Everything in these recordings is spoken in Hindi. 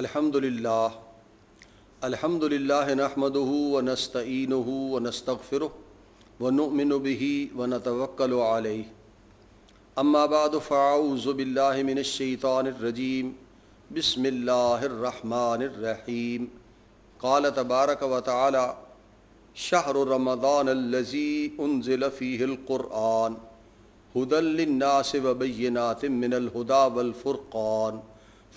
अल्हम्दुलिल्लाह अल्हम्दुलिल्लाह नहमदहु व नस्तईनहु व नस्तगफिरु व नुमिनु बिही व नतवक्कलु अलैहि अम्मा बाद फ़ाऊज़ु बिल्लाहि मिनश शैतानिर रजीम बिस्मिल्लाहिर रहमानिर रहीम قال तबारक व तआला शहर रमदान अल्लज़ी उनज़िल फ़ीहिल कुरआन हुदल लिन्नास व बय्यिनातिन मिनल हुदा वल फुरक़ान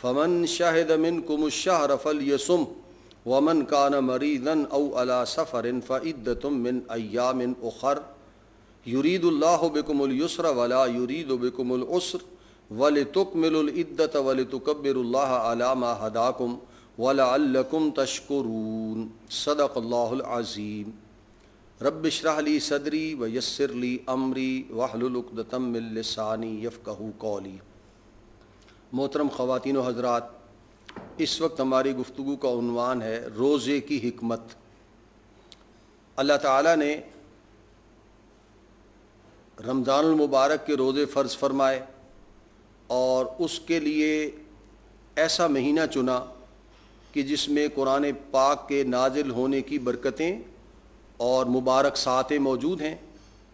फ़मन शाहिद मिन कुमशाह रफ़ल यसुम वमन कान मरीदन अव अला सफ़रिन फ़द्दतुम मिन अयामिन उखर युरीदुल्लाबिकमयुसर वला युरीद वल युरीदबिकमसर वलतुकमिलद्दत वलतुकबिरल्ला अलामा हदाकुम वलाकुम तशकुरून सदक़ल्लाज़ीम रबशरली सदरी व यसरली अमरी वाहलुलकदतमिलसानी यफ़ कहू कौली मोहतरम ख़वातिन हजरात इस वक्त हमारी गुफ्तु का उनवान है रोज़े की हमत अल्लाह ताला ने रमज़ानमबारक के रोज़े फ़र्ज़ फरमाए और उसके लिए ऐसा महीना चुना कि जिसमें कुरान पाक के नाजिल होने की बरकतें और मुबारक सातें मौजूद हैं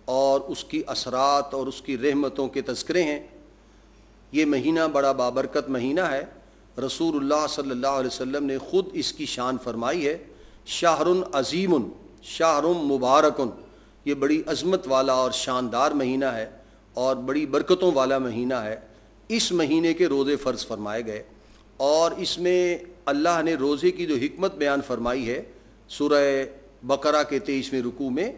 और उसकी असरात और उसकी रहमतों के तस्करे हैं ये महीना बड़ा बाबरकत महीना है रसूलुल्लाह सल्लल्लाहु अलैहि वसल्लम ने ख़ुद इसकी शान फरमाई है शाहरुन अजीमुन शाहरुम मुबारकुन ये बड़ी अजमत वाला और शानदार महीना है और बड़ी बरकतों वाला महीना है इस महीने के रोज़े फ़र्ज़ फरमाए गए और इसमें अल्लाह ने रोज़े की जो हमत बयान फरमाई है सुरह बकरा के तेईसवें रुकू में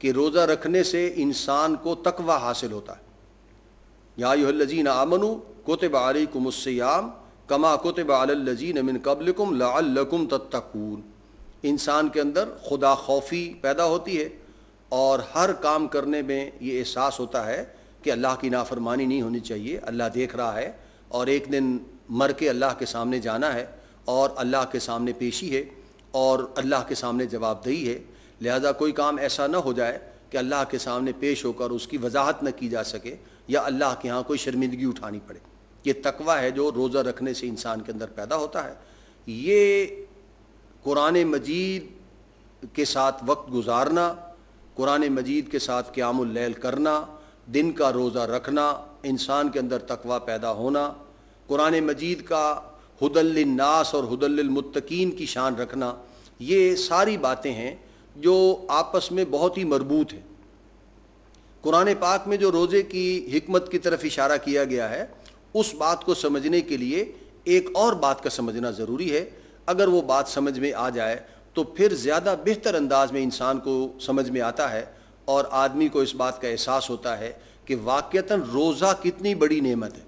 कि रोज़ा रखने से इंसान को तकवा हासिल होता है याजीन आमनु कोतब आलकुमसयाम कमा कोतब आलजीन मिन कबलकुम लकुम तत्तकून इंसान के अंदर खुदा खौफी पैदा होती है और हर काम करने में ये एहसास होता है कि अल्लाह की नाफरमानी नहीं होनी चाहिए अल्लाह देख रहा है और एक दिन मर के अल्लाह के सामने जाना है और अल्लाह के सामने पेशी है और अल्लाह के सामने जवाबदेही है लिहाजा कोई काम ऐसा ना हो जाए कि अल्लाह के सामने पेश होकर उसकी वजाहत न की जा सके या अल्लाह के यहाँ कोई शर्मिंदगी उठानी पड़े ये तकवा है जो रोज़ा रखने से इंसान के अंदर पैदा होता है ये कुरान मजीद के साथ वक्त गुजारना कुरान मजीद के साथ क्यामुल्लैल करना दिन का रोज़ा रखना इंसान के अंदर तकवा पैदा होना कुरान मजीद का हदलनास और हदलमतकीन की शान रखना ये सारी बातें हैं जो आपस में बहुत ही मरबूत हैं कुरान पाक में जो रोज़े की हमत की तरफ इशारा किया गया है उस बात को समझने के लिए एक और बात का समझना ज़रूरी है अगर वो बात समझ में आ जाए तो फिर ज़्यादा बेहतर अंदाज में इंसान को समझ में आता है और आदमी को इस बात का एहसास होता है कि वाक़ता रोज़ा कितनी बड़ी नेमत है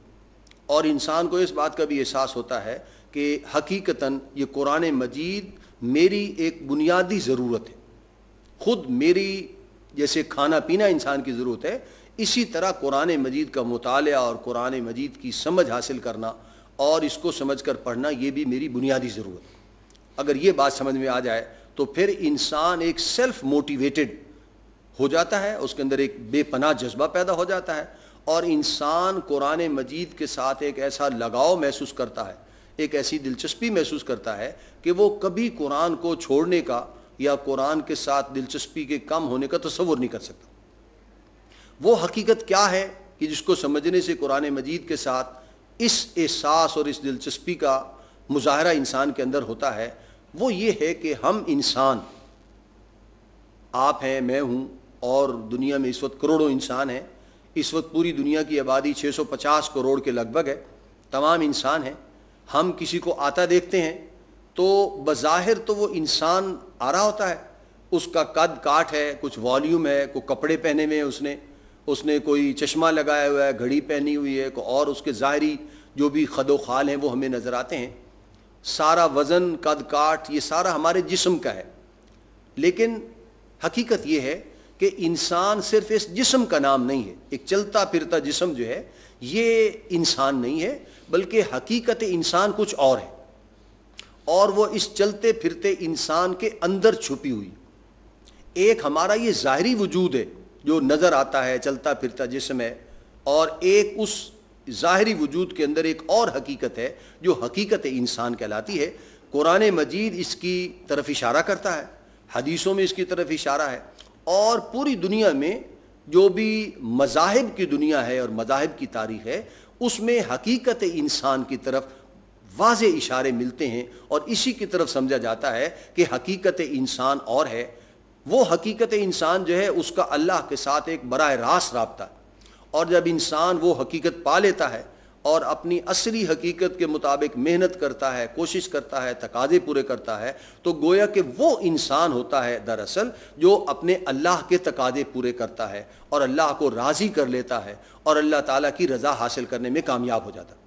और इंसान को इस बात का भी एहसास होता है कि हकीकता ये कुरान मजीद मेरी एक बुनियादी ज़रूरत है ख़ुद मेरी जैसे खाना पीना इंसान की ज़रूरत है इसी तरह कुरान मजीद का मताल और कुरान मजीद की समझ हासिल करना और इसको समझ कर पढ़ना ये भी मेरी बुनियादी ज़रूरत है अगर ये बात समझ में आ जाए तो फिर इंसान एक सेल्फ मोटिवेटेड हो जाता है उसके अंदर एक बेपनाह जज्बा पैदा हो जाता है और इंसान कुरान मजीद के साथ एक ऐसा लगाव महसूस करता है एक ऐसी दिलचस्पी महसूस करता है कि वो कभी कुरान को छोड़ने का या कुरान के साथ दिलचस्पी के कम होने का तस्वर नहीं कर सकता वो हकीकत क्या है कि जिसको समझने से कुरान मजीद के साथ इस एहसास और इस दिलचस्पी का मुजाहरा इंसान के अंदर होता है वो ये है कि हम इंसान आप हैं मैं हूँ और दुनिया में इस वक्त करोड़ों इंसान हैं इस वक्त पूरी दुनिया की आबादी 650 करोड़ के लगभग है तमाम इंसान हैं हम किसी को आता देखते हैं तो बज़ाहिर तो वो इंसान आ रहा होता है उसका कद काठ है कुछ वॉल्यूम है को कपड़े पहने हुए हैं उसने उसने कोई चश्मा लगाया हुआ है घड़ी पहनी हुई है को और उसके ज़ाहरी जो भी खदो खाल हैं वो हमें नज़र आते हैं सारा वज़न कद काठ ये सारा हमारे जिस्म का है लेकिन हकीकत ये है कि इंसान सिर्फ इस जिस्म का नाम नहीं है एक चलता फिरता जिस्म जो है ये इंसान नहीं है बल्कि हकीकत इंसान कुछ और है और वो इस चलते फिरते इंसान के अंदर छुपी हुई एक हमारा ये ज़ाहरी वजूद है जो नज़र आता है चलता फिरता जिसम है और एक उस ज़ाहरी वजूद के अंदर एक और हकीकत है जो हकीकत इंसान कहलाती है कुरान मजीद इसकी तरफ इशारा करता है हदीसों में इसकी तरफ इशारा है और पूरी दुनिया में जो भी मजाहब की दुनिया है और मजाहब की तारीख है उसमें हकीकत इंसान की तरफ वाज इशारे मिलते हैं और इसी की तरफ समझा जाता है कि हकीकत इंसान और है वो हकीकत इंसान जो है उसका अल्लाह के साथ एक बर रास रबता और जब इंसान वो हकीकत पा लेता है और अपनी असली हकीकत के मुताबिक मेहनत करता है कोशिश करता है तकाजे पूरे करता है तो गोया के वो इंसान होता है दरअसल जो अपने अल्लाह के तकाजे पूरे करता है और अल्लाह को राज़ी कर लेता है और अल्लाह ताला की रज़ा हासिल करने में कामयाब हो जाता है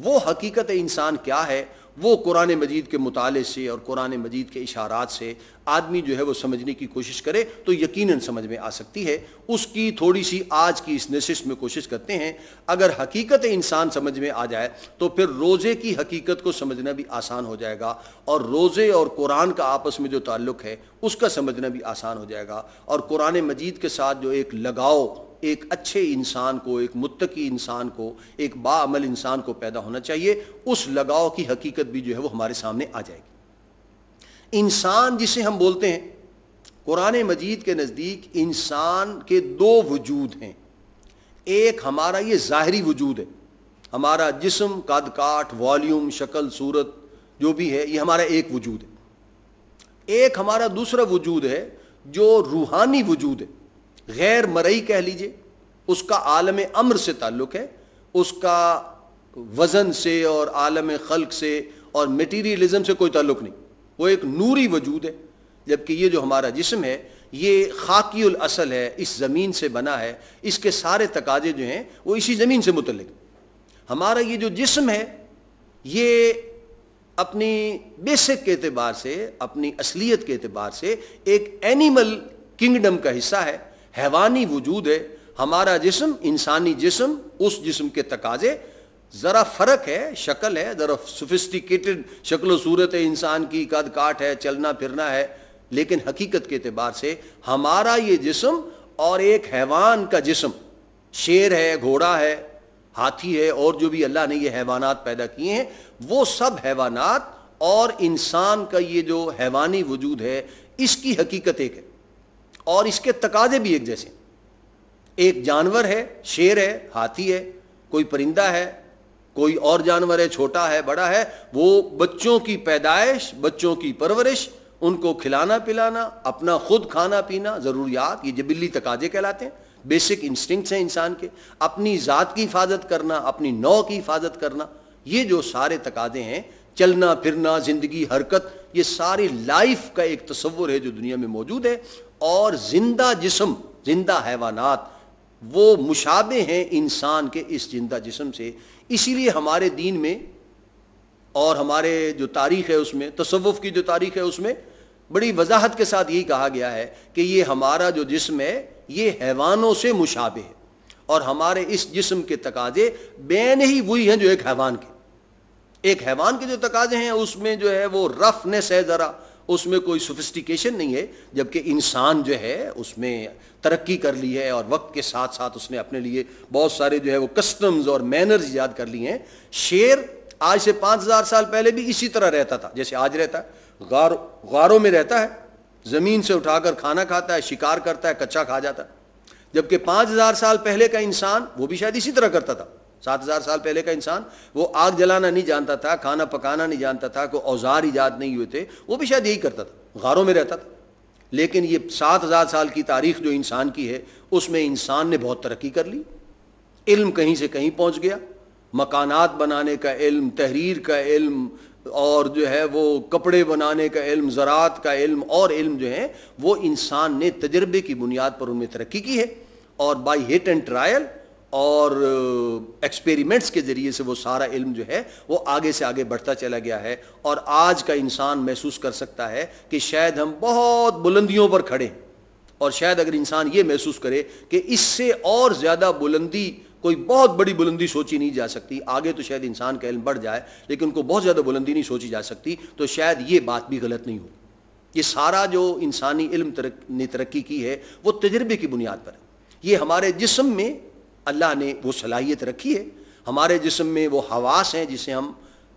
वो हकीकत इंसान क्या है वो कुरान मजीद के मुताले से और कुरान मजीद के इशारात से आदमी जो है वो समझने की कोशिश करे तो यकीनन समझ में आ सकती है उसकी थोड़ी सी आज की इस नशिश में कोशिश करते हैं अगर हकीकत इंसान समझ में आ जाए तो फिर रोज़े की हकीकत को समझना भी आसान हो जाएगा और रोज़े और कुरान का आपस में जो ताल्लुक़ है उसका समझना भी आसान हो जाएगा और कुरान मजीद के साथ जो एक लगाव एक अच्छे इंसान को एक मुतकी इंसान को एक बामल इंसान को पैदा होना चाहिए उस लगाव की हकीकत भी जो है वो हमारे सामने आ जाएगी इंसान जिसे हम बोलते हैं कुरान मजीद के नज़दीक इंसान के दो वजूद हैं एक हमारा ये ज़ाहरी वजूद है हमारा जिसम कद काठ वॉल्यूम शक्ल सूरत जो भी है ये हमारा एक वजूद है एक हमारा दूसरा वजूद है जो रूहानी वजूद है गैर मरई कह लीजिए उसका आलम अमर से ताल्लुक है उसका वज़न से और आलम खल्क से और मटीरियलिज्म से कोई ताल्लुक नहीं वो एक नूरी वजूद है जबकि ये जो हमारा जिसम है ये खाकी असल है इस ज़मीन से बना है इसके सारे तकाजे जो हैं वो इसी ज़मीन से मुतलक हमारा ये जो जिसम है ये अपनी बेसिक के अतबार से अपनी असलियत के अतबार से एक एनिमल किंगडम का हिस्सा है हैवानी वजूद है हमारा जिसम इंसानी जिसम उस जिसम के तकाजे ज़रा फ़र्क है शक्ल है ज़रा सोफिस्टिकेटेड शक्ल सूरत है इंसान की कद काट है चलना फिरना है लेकिन हकीकत के अतबार से हमारा ये जिसम और एक हैवान का जिसम शेर है घोड़ा है हाथी है और जो भी अल्लाह ने ये हैवानात पैदा किए हैं वो सब हैवानात और इंसान का ये जो हैवानी वजूद है इसकी हकीकत एक है और इसके तकाजे भी एक जैसे एक जानवर है शेर है हाथी है कोई परिंदा है कोई और जानवर है छोटा है बड़ा है वो बच्चों की पैदाइश बच्चों की परवरिश उनको खिलाना पिलाना अपना खुद खाना पीना ज़रूरियात ये जबिली तकाजे कहलाते हैं बेसिक इंस्टिंक्ट्स हैं इंसान के अपनी ज़ात की हिफाजत करना अपनी नौ की हिफाजत करना ये जो सारे तकाजे हैं चलना फिरना ज़िंदगी हरकत ये सारी लाइफ का एक तस्वुर है जो दुनिया में मौजूद है और जिंदा जिसम जिंदा हैवानात वो मुशाबे हैं इंसान के इस जिंदा जिसम से इसीलिए हमारे दीन में और हमारे जो तारीख है उसमें तसवुफ़ की जो तारीख है उसमें बड़ी वजाहत के साथ यही कहा गया है कि ये हमारा जो जिसम है ये हैवानों से मुशाबे है और हमारे इस जिसम के तकाजे बैन ही वही हैं जो एक हैवान के एक हैवान के जो तकाजे हैं उसमें जो है वो रफनेस है ज़रा उसमें कोई सोफिस्टिकेशन नहीं है जबकि इंसान जो है उसमें तरक्की कर ली है और वक्त के साथ साथ उसने अपने लिए बहुत सारे जो है वो कस्टम्स और मैनर्स याद कर लिए हैं शेर आज से पाँच हज़ार साल पहले भी इसी तरह रहता था जैसे आज रहता है गार गारों में रहता है ज़मीन से उठाकर खाना खाता है शिकार करता है कच्चा खा जाता है जबकि पाँच हज़ार साल पहले का इंसान वो भी शायद इसी तरह करता था सात हज़ार साल पहले का इंसान वो आग जलाना नहीं जानता था खाना पकाना नहीं जानता था कोई औजार ईजाद नहीं हुए थे वो भी शायद यही करता था गारों में रहता था लेकिन ये सात हज़ार साल की तारीख जो इंसान की है उसमें इंसान ने बहुत तरक्की कर ली इल्म कहीं से कहीं पहुंच गया मकानात बनाने का इल्म तहरीर का इल्म और जो है वो कपड़े बनाने का इल्म ज़रात का इल्म और इल्म जो है वो इंसान ने तजर्बे की बुनियाद पर उनमें तरक्की की है और बाई हिट एंड ट्रायल और एक्सपेरिमेंट्स के ज़रिए से वो सारा इल्म जो है वो आगे से आगे बढ़ता चला गया है और आज का इंसान महसूस कर सकता है कि शायद हम बहुत बुलंदियों पर खड़े और शायद अगर इंसान ये महसूस करे कि इससे और ज़्यादा बुलंदी कोई बहुत बड़ी बुलंदी सोची नहीं जा सकती आगे तो शायद इंसान का इल्म बढ़ जाए लेकिन उनको बहुत ज़्यादा बुलंदी नहीं सोची जा सकती तो शायद ये बात भी गलत नहीं हो ये सारा जो इंसानी इल्म तरक, ने तरक्की की है वो तजर्बे की बुनियाद पर है ये हमारे जिसम में अल्लाह ने वो सलाहियत रखी है हमारे जिसम में वो हवास हैं जिसे हम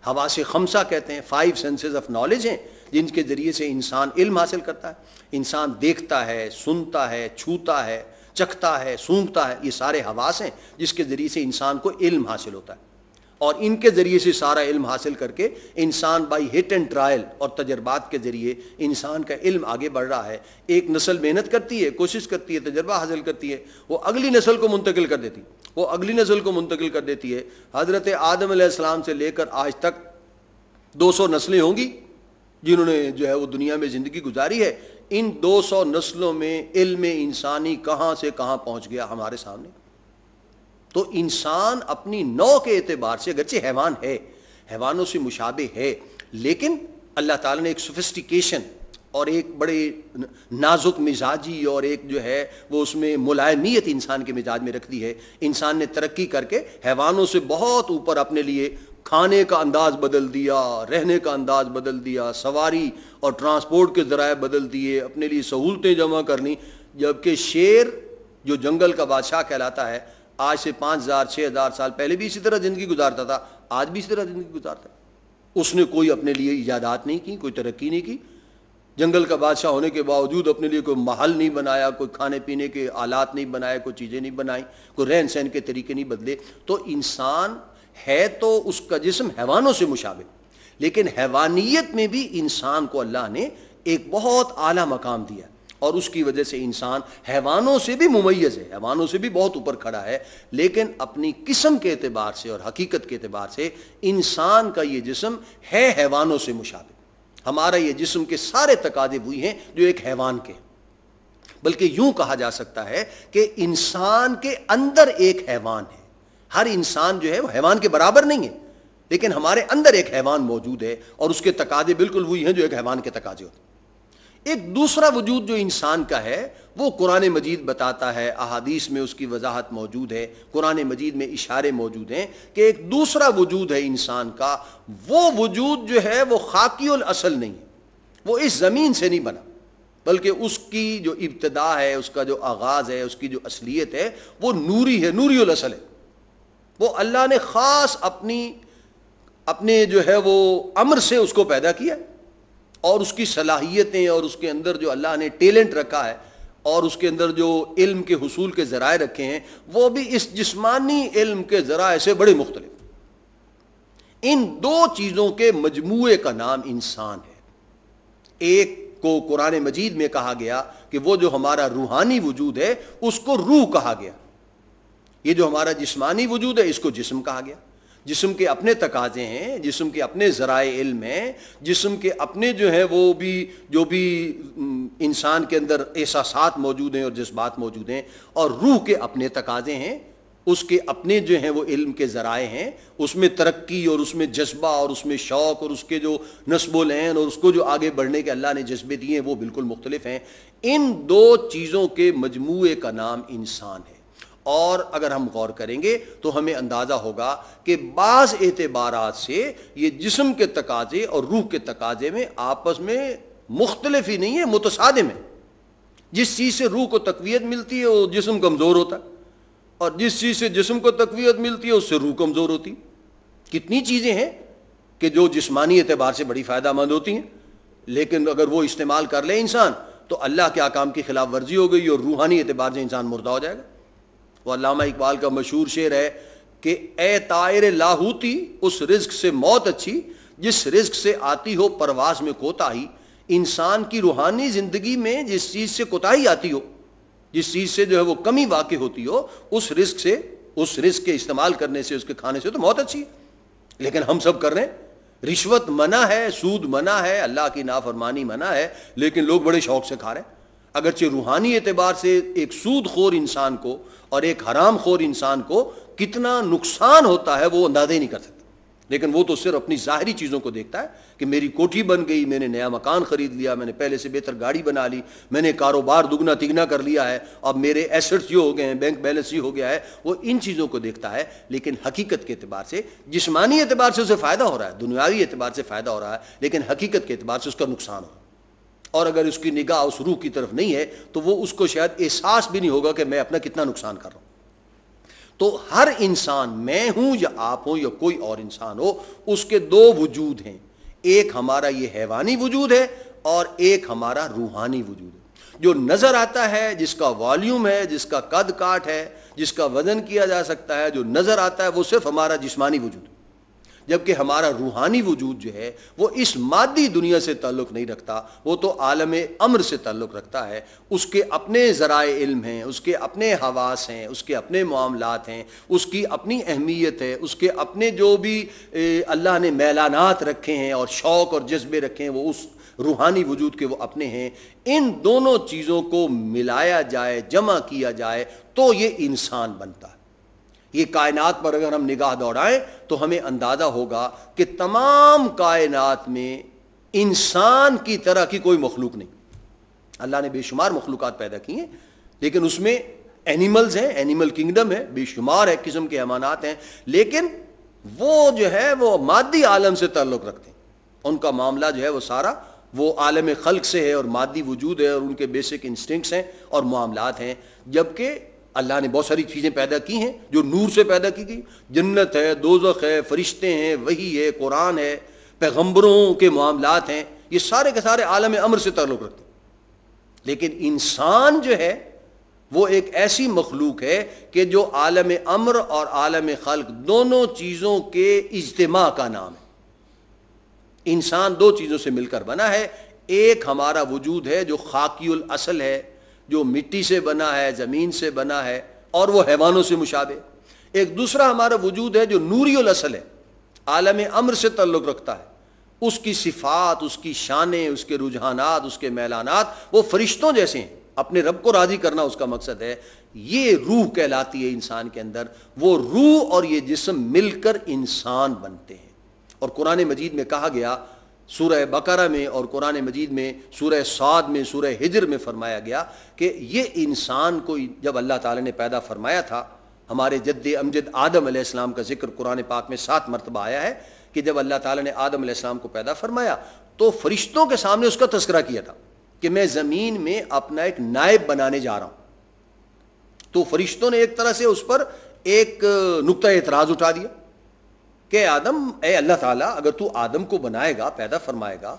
हवा से खमसा कहते हैं फाइव सेंसेस ऑफ नॉलेज हैं जिनके ज़रिए से इंसान इल्म हासिल करता है इंसान देखता है सुनता है छूता है चखता है सूंघता है ये सारे हवास हैं जिसके ज़रिए से इंसान को इल्म हासिल होता है और इनके ज़रिए से सारा इल्म हासिल करके इंसान बाई हिट एंड ट्रायल और तजर्बात के ज़रिए इंसान का इल्म आगे बढ़ रहा है एक नस्ल मेहनत करती है कोशिश करती है तजर्बा हासिल करती है वो अगली नस्ल को मुंतकिल कर देती है वो अगली नस्ल को मुंतकिल कर देती है हज़रत आदम से लेकर आज तक दो सौ नस्लें होंगी जिन्होंने जो है वो दुनिया में ज़िंदगी गुजारी है इन दो सौ नस्लों में इल्म इंसानी कहाँ से कहाँ पहुँच गया हमारे सामने तो इंसान अपनी नौ के एतबार से अगरचे हैवान है हैवानों से मुशाबे है लेकिन अल्लाह ताला ने एक सोफिस्टिकेशन और एक बड़े नाजुक मिजाजी और एक जो है वो उसमें मुलायमियत इंसान के मिजाज में रख दी है इंसान ने तरक्की करके हैवानों से बहुत ऊपर अपने लिए खाने का अंदाज बदल दिया रहने का अंदाज बदल दिया सवारी और ट्रांसपोर्ट के ज़राए बदल दिए अपने लिए सहूलतें जमा करनी जबकि शेर जो जंगल का बादशाह कहलाता है आज से पाँच हज़ार छः हज़ार साल पहले भी इसी तरह ज़िंदगी गुजारता था आज भी इसी तरह ज़िंदगी गुजारता है उसने कोई अपने लिए ईजादात नहीं की कोई तरक्की नहीं की जंगल का बादशाह होने के बावजूद अपने लिए कोई महल नहीं बनाया कोई खाने पीने के आलात नहीं बनाए कोई चीज़ें नहीं बनाई कोई रहन सहन के तरीके नहीं बदले तो इंसान है तो उसका जिसम हैवानों से मुशाबे लेकिन हैवानियत में भी इंसान को अल्लाह ने एक बहुत आला मकाम दिया और उसकी वजह से इंसान हैवानों से भी मुमैज़ है हैवानों से भी बहुत ऊपर खड़ा है लेकिन अपनी किस्म के अतबार से और हकीकत के अतबार से इंसान का ये जिसम है हैवानों से मुशाबे हमारा ये जिसम के सारे तकादे हुई हैं जो एक हैवान के हैं बल्कि यूं कहा जा सकता है कि इंसान के अंदर एक हैवान है हर इंसान जो है वह हैवान के बराबर नहीं है लेकिन हमारे अंदर एक हैवान मौजूद है और उसके तकादे बिल्कुल वही हैं जो एक हैवान के तकाजे होते हैं एक दूसरा वजूद जो इंसान का है वो कुरान मजीद बताता है अहादीस में उसकी वजाहत मौजूद है कुरान मजीद में इशारे मौजूद हैं कि एक दूसरा वजूद है इंसान का वो वजूद जो है वो खाकि असल नहीं है वो इस ज़मीन से नहीं बना बल्कि उसकी जो इब्तदा है उसका जो आगाज़ है उसकी जो असलियत है वो नूरी है नूरी असल है वो अल्लाह ने ख़ास अपनी अपने जो है वो अमर से उसको पैदा किया है और उसकी सलाहियतें और उसके अंदर जो अल्लाह ने टैलेंट रखा है और उसके अंदर जो इल्म के हसूल के ज़राए रखे हैं वो भी इस जिस्मानी इल्म के ज़राए से बड़े मुख्तलिफ इन दो चीज़ों के मजमू का नाम इंसान है एक को कुरान मजीद में कहा गया कि वो जो हमारा रूहानी वजूद है उसको रूह कहा गया ये जो हमारा जिस्मानी वजूद है इसको जिस्म कहा गया जिसम के अपने तकाजे हैं जिसम के अपने ज़राए इल्म हैं जिसम के अपने जो हैं वो भी जो भी इंसान के अंदर एहसास मौजूद हैं और जज्बात मौजूद हैं और रूह के अपने तकाजे हैं उसके अपने जो हैं वो इल्म के ज़राए हैं उसमें तरक्की और उसमें जज्बा और उसमें शौक़ और उसके जो नस्बोलैन और उसको जो आगे बढ़ने के अल्लाह ने जज्बे दिए हैं वो बिल्कुल मुख्तलिफ हैं इन दो चीज़ों के मजमू का नाम इंसान है और अगर हम गौर करेंगे तो हमें अंदाज़ा होगा कि बाज़ एतबार से ये जिसम के तकाजे और रूह के तकाजे में आपस में मुख्तलिफ ही नहीं है मुतसादम है जिस चीज़ से रूह को तकवीत मिलती है वो जिसम कमज़ोर होता है और जिस चीज़ से जिसम को तकवीत मिलती है उससे रूह कमज़ोर होती कितनी चीज़ें हैं कि जो जिसमानी एतबार से बड़ी फ़ायदा मंद होती हैं लेकिन अगर वो इस्तेमाल कर ले इंसान तो अल्लाह के आकाम की खिलाफ वर्जी हो गई और रूहानी एतबार से इंसान मुर्दा हो जाएगा वल्लामा इकबाल का मशहूर शेर है कि ए तायर लाहूती उस रिज्क से मौत अच्छी जिस रिज्क से आती हो परवास में कोताही इंसान की रूहानी ज़िंदगी में जिस चीज़ से कोताही आती हो जिस चीज़ से जो है वो कमी वाकई होती हो उस रिस्क से उस रिस्क के इस्तेमाल करने से उसके खाने से तो मौत अच्छी है लेकिन हम सब कर रहे हैं रिश्वत मना है सूद मना है अल्लाह की नाफरमानी मना है लेकिन लोग बड़े शौक से खा रहे हैं अगरचे रूहानी एतबार से एक सूद खोर इंसान को और एक हराम खोर इंसान को कितना नुकसान होता है वो अंदाजा ही नहीं कर सकता लेकिन वो तो सिर्फ अपनी ज़ाहरी चीज़ों को देखता है कि मेरी कोठी बन गई मैंने नया मकान ख़रीद लिया मैंने पहले से बेहतर गाड़ी बना ली मैंने कारोबार दुगना तिगना कर लिया है अब मेरे एसेट्स जो हो गए हैं बैंक बैलेंस ये हो गया है वो इन चीज़ों को देखता है लेकिन हकीकत के अतबार से जिसमानी एतबार से उसे फ़ायदा हो रहा है दुनियावी एतबार से फ़ायदा हो रहा है लेकिन हकीकत के अतबार से उसका नुकसान हो और अगर उसकी निगाह उस रूह की तरफ नहीं है तो वो उसको शायद एहसास भी नहीं होगा कि मैं अपना कितना नुकसान कर रहा हूं तो हर इंसान मैं हूं या आप हो या कोई और इंसान हो उसके दो वजूद हैं एक हमारा ये हैवानी वजूद है और एक हमारा रूहानी वजूद है जो नज़र आता है जिसका वॉल्यूम है जिसका कद काट है जिसका वजन किया जा सकता है जो नज़र आता है वो सिर्फ हमारा जिसमानी वजूद जबकि हमारा रूहानी वजूद जो है वो इस मादी दुनिया से ताल्लुक़ नहीं रखता वो तो आलम अम्र से ताल्लुक़ रखता है उसके अपने ज़रा इल्म हैं उसके अपने हवास हैं उसके अपने मामलात हैं उसकी अपनी अहमियत है उसके अपने जो भी अल्लाह ने मैलानात रखे हैं और शौक़ और जज्बे रखे हैं वो उस रूहानी वजूद के वो अपने हैं इन दोनों चीज़ों को मिलाया जाए जमा किया जाए तो ये इंसान बनता है ये कायनात पर अगर हम निगाह दौड़ाएं तो हमें अंदाज़ा होगा कि तमाम कायनात में इंसान की तरह की कोई मखलूक नहीं अल्लाह ने बेशुमार मखलूक पैदा की हैं लेकिन उसमें एनिमल्स हैं एनिमल किंगडम है बेशुमार है किस्म के अमानात हैं लेकिन वो जो है वो मादी आलम से ताल्लुक़ रखते हैं उनका मामला जो है वो सारा वो आलम खल्क से है और मादी वजूद है और उनके बेसिक इंस्टिंक्ट्स हैं और मामलात हैं जबकि अल्लाह ने बहुत सारी चीज़ें पैदा की हैं जो नूर से पैदा की गई जन्नत है दोजख है फरिश्ते हैं वही है कुरान है पैगम्बरों के मामलात हैं ये सारे के सारे आलम अमर से ताल्लुक़ रखते हैं लेकिन इंसान जो है वो एक ऐसी मखलूक है कि जो आलम अमर और आलम खल दोनों चीज़ों के इज्तम का नाम है इंसान दो चीज़ों से मिलकर बना है एक हमारा वजूद है जो खाकील असल है जो मिट्टी से बना है ज़मीन से बना है और वो हैवानों से मुशाबे एक दूसरा हमारा वजूद है जो नूरी असल है आलम अम्र से तल्लुक़ रखता है उसकी सिफात उसकी शान उसके रुझानात उसके मैलानात वो फरिश्तों जैसे हैं अपने रब को राज़ी करना उसका मकसद है ये रूह कहलाती है इंसान के अंदर वो रूह और ये जिसम मिलकर इंसान बनते हैं और कुरान मजीद में कहा गया सूर बकरा में और कुरान मजीद में सूर साद में सूर हिजर में फरमाया गया कि ये इंसान को जब अल्लाह ताला ने पैदा फरमाया था हमारे जद्द अमजद आदम आसमाम का जिक्र कुरान पाक में सात मरतबा आया है कि जब अल्लाह ताला ने आदम आसमाम को पैदा फरमाया तो फरिश्तों के सामने उसका तस्करा किया था कि मैं ज़मीन में अपना एक नायब बनाने जा रहा हूँ तो फरिश्तों ने एक तरह से उस पर एक नुकता एतराज़ उठा दिया कि आदम ए अल्लाह ताला अगर तू आदम को बनाएगा पैदा फरमाएगा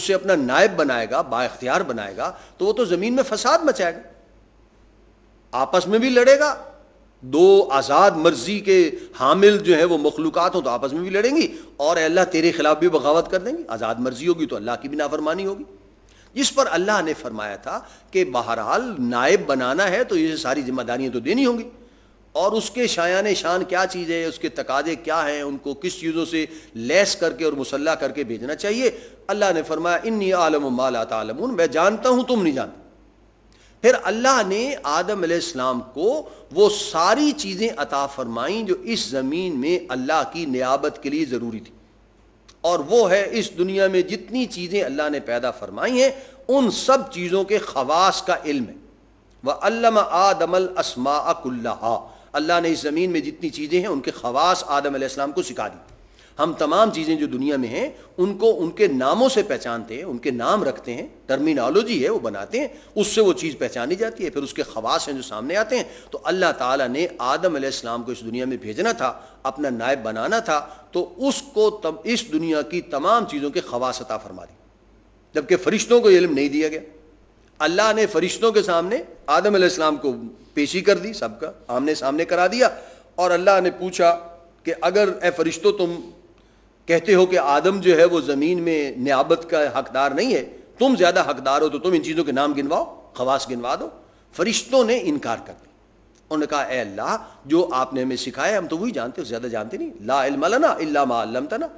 उसे अपना नायब बनाएगा बाख्तियार बनाएगा तो वो तो ज़मीन में फसाद मचाएगा आपस में भी लड़ेगा दो आज़ाद मर्जी के हामिल जो है वो मखलूक़ात हो तो आपस में भी लड़ेंगी और अल्लाह तेरे खिलाफ भी बगावत कर देंगी आज़ाद मर्जी होगी तो अल्लाह की भी नाफरमानी होगी जिस पर अल्लाह ने फरमाया था कि बहरहाल नायब बनाना है तो ये सारी जिम्मेदारियाँ तो देनी होंगी और उसके शायान शान क्या चीज़ है उसके तकाजे क्या हैं उनको किस चीज़ों से लैस करके और मुसल्ला करके भेजना चाहिए अल्लाह ने फरमाया इन आलम माला तलम मैं जानता हूँ तुम नहीं जानते फिर अल्लाह ने आदम आदम्लाम को वो सारी चीज़ें अता फरमाईं जो इस ज़मीन में अल्लाह की नियाबत के लिए ज़रूरी थी और वो है इस दुनिया में जितनी चीज़ें अल्लाह ने पैदा फरमाई हैं उन सब चीज़ों के खवास का इल्म है वह आदमल असमा कुल्ला अल्लाह ने इस ज़मीन में जितनी चीज़ें हैं उनके खवास आदम आसमाम को सिखा दी हम तमाम चीज़ें जो दुनिया में हैं उनको उनके नामों से पहचानते हैं उनके नाम रखते हैं टर्मिनोलॉजी है वो बनाते हैं उससे वो चीज़ पहचानी जाती है फिर उसके खवास हैं जो सामने आते हैं तो अल्लाह ताला ने आदम आसमाम को इस दुनिया में भेजना था अपना नायब बनाना था तो उसको तब इस दुनिया की तमाम चीज़ों के खवास अता फरमा दी जबकि फरिश्तों को इल्म नहीं दिया गया अल्लाह ने फरिश्तों के सामने आदम आसमाम को पेशी कर दी सबका आमने सामने करा दिया और अल्लाह ने पूछा कि अगर ए फरिश्तों तुम कहते हो कि आदम जो है वो ज़मीन में न्याबत का हकदार नहीं है तुम ज़्यादा हकदार हो तो तुम इन चीज़ों के नाम गिनवाओ खवास गिनवा दो फरिश्तों ने इनकार कर दिया उन्होंने कहा अल्लाह जो आपने हमें सिखाया हम तो वही जानते हो ज़्यादा जानते नहीं ला इल्म लना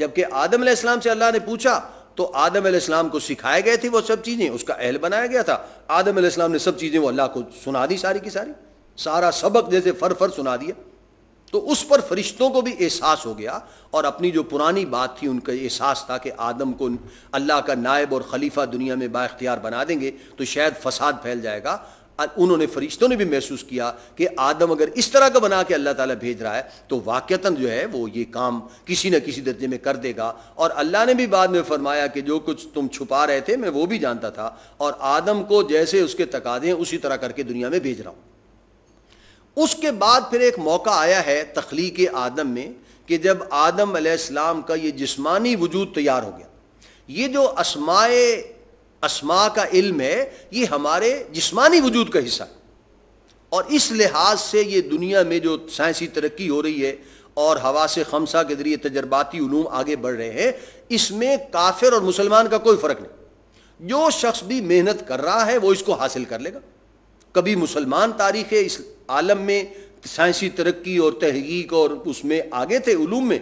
जबकि आदम से अल्लाह ने पूछा तो आदम आदम्लाम को सिखाए गए थे वो सब चीज़ें उसका अहल बनाया गया था आदम आदम्लाम ने सब चीज़ें वो अल्लाह को सुना दी सारी की सारी सारा सबक जैसे फर फर सुना दिया तो उस पर फरिश्तों को भी एहसास हो गया और अपनी जो पुरानी बात थी उनका एहसास था कि आदम को अल्लाह का नायब और खलीफा दुनिया में बाख्तियार बना देंगे तो शायद फसाद फैल जाएगा उन्होंने फरिश्तों ने भी महसूस किया कि आदम अगर इस तरह का बना के अल्लाह ताला भेज रहा है तो वाक़ता जो है वो ये काम किसी न किसी दर्जे में कर देगा और अल्लाह ने भी बाद में फरमाया कि जो कुछ तुम छुपा रहे थे मैं वो भी जानता था और आदम को जैसे उसके तकादे उसी तरह करके दुनिया में भेज रहा हूँ उसके बाद फिर एक मौका आया है तख्लीक आदम में कि जब आदम का ये जिस्मानी वजूद तैयार हो गया ये जो असमाए असमा का इल्म है ये हमारे जिस्मानी वजूद का हिस्सा है और इस लिहाज से ये दुनिया में जो साइंसी तरक्की हो रही है और हवा से खमसा के जरिए तजर्बाती उलूम आगे बढ़ रहे हैं इसमें काफिर और मुसलमान का कोई फ़र्क नहीं जो शख्स भी मेहनत कर रहा है वो इसको हासिल कर लेगा कभी मुसलमान तारीख इस आलम में साइंसी तरक्की और तहकीक और उसमें आगे थे ूम में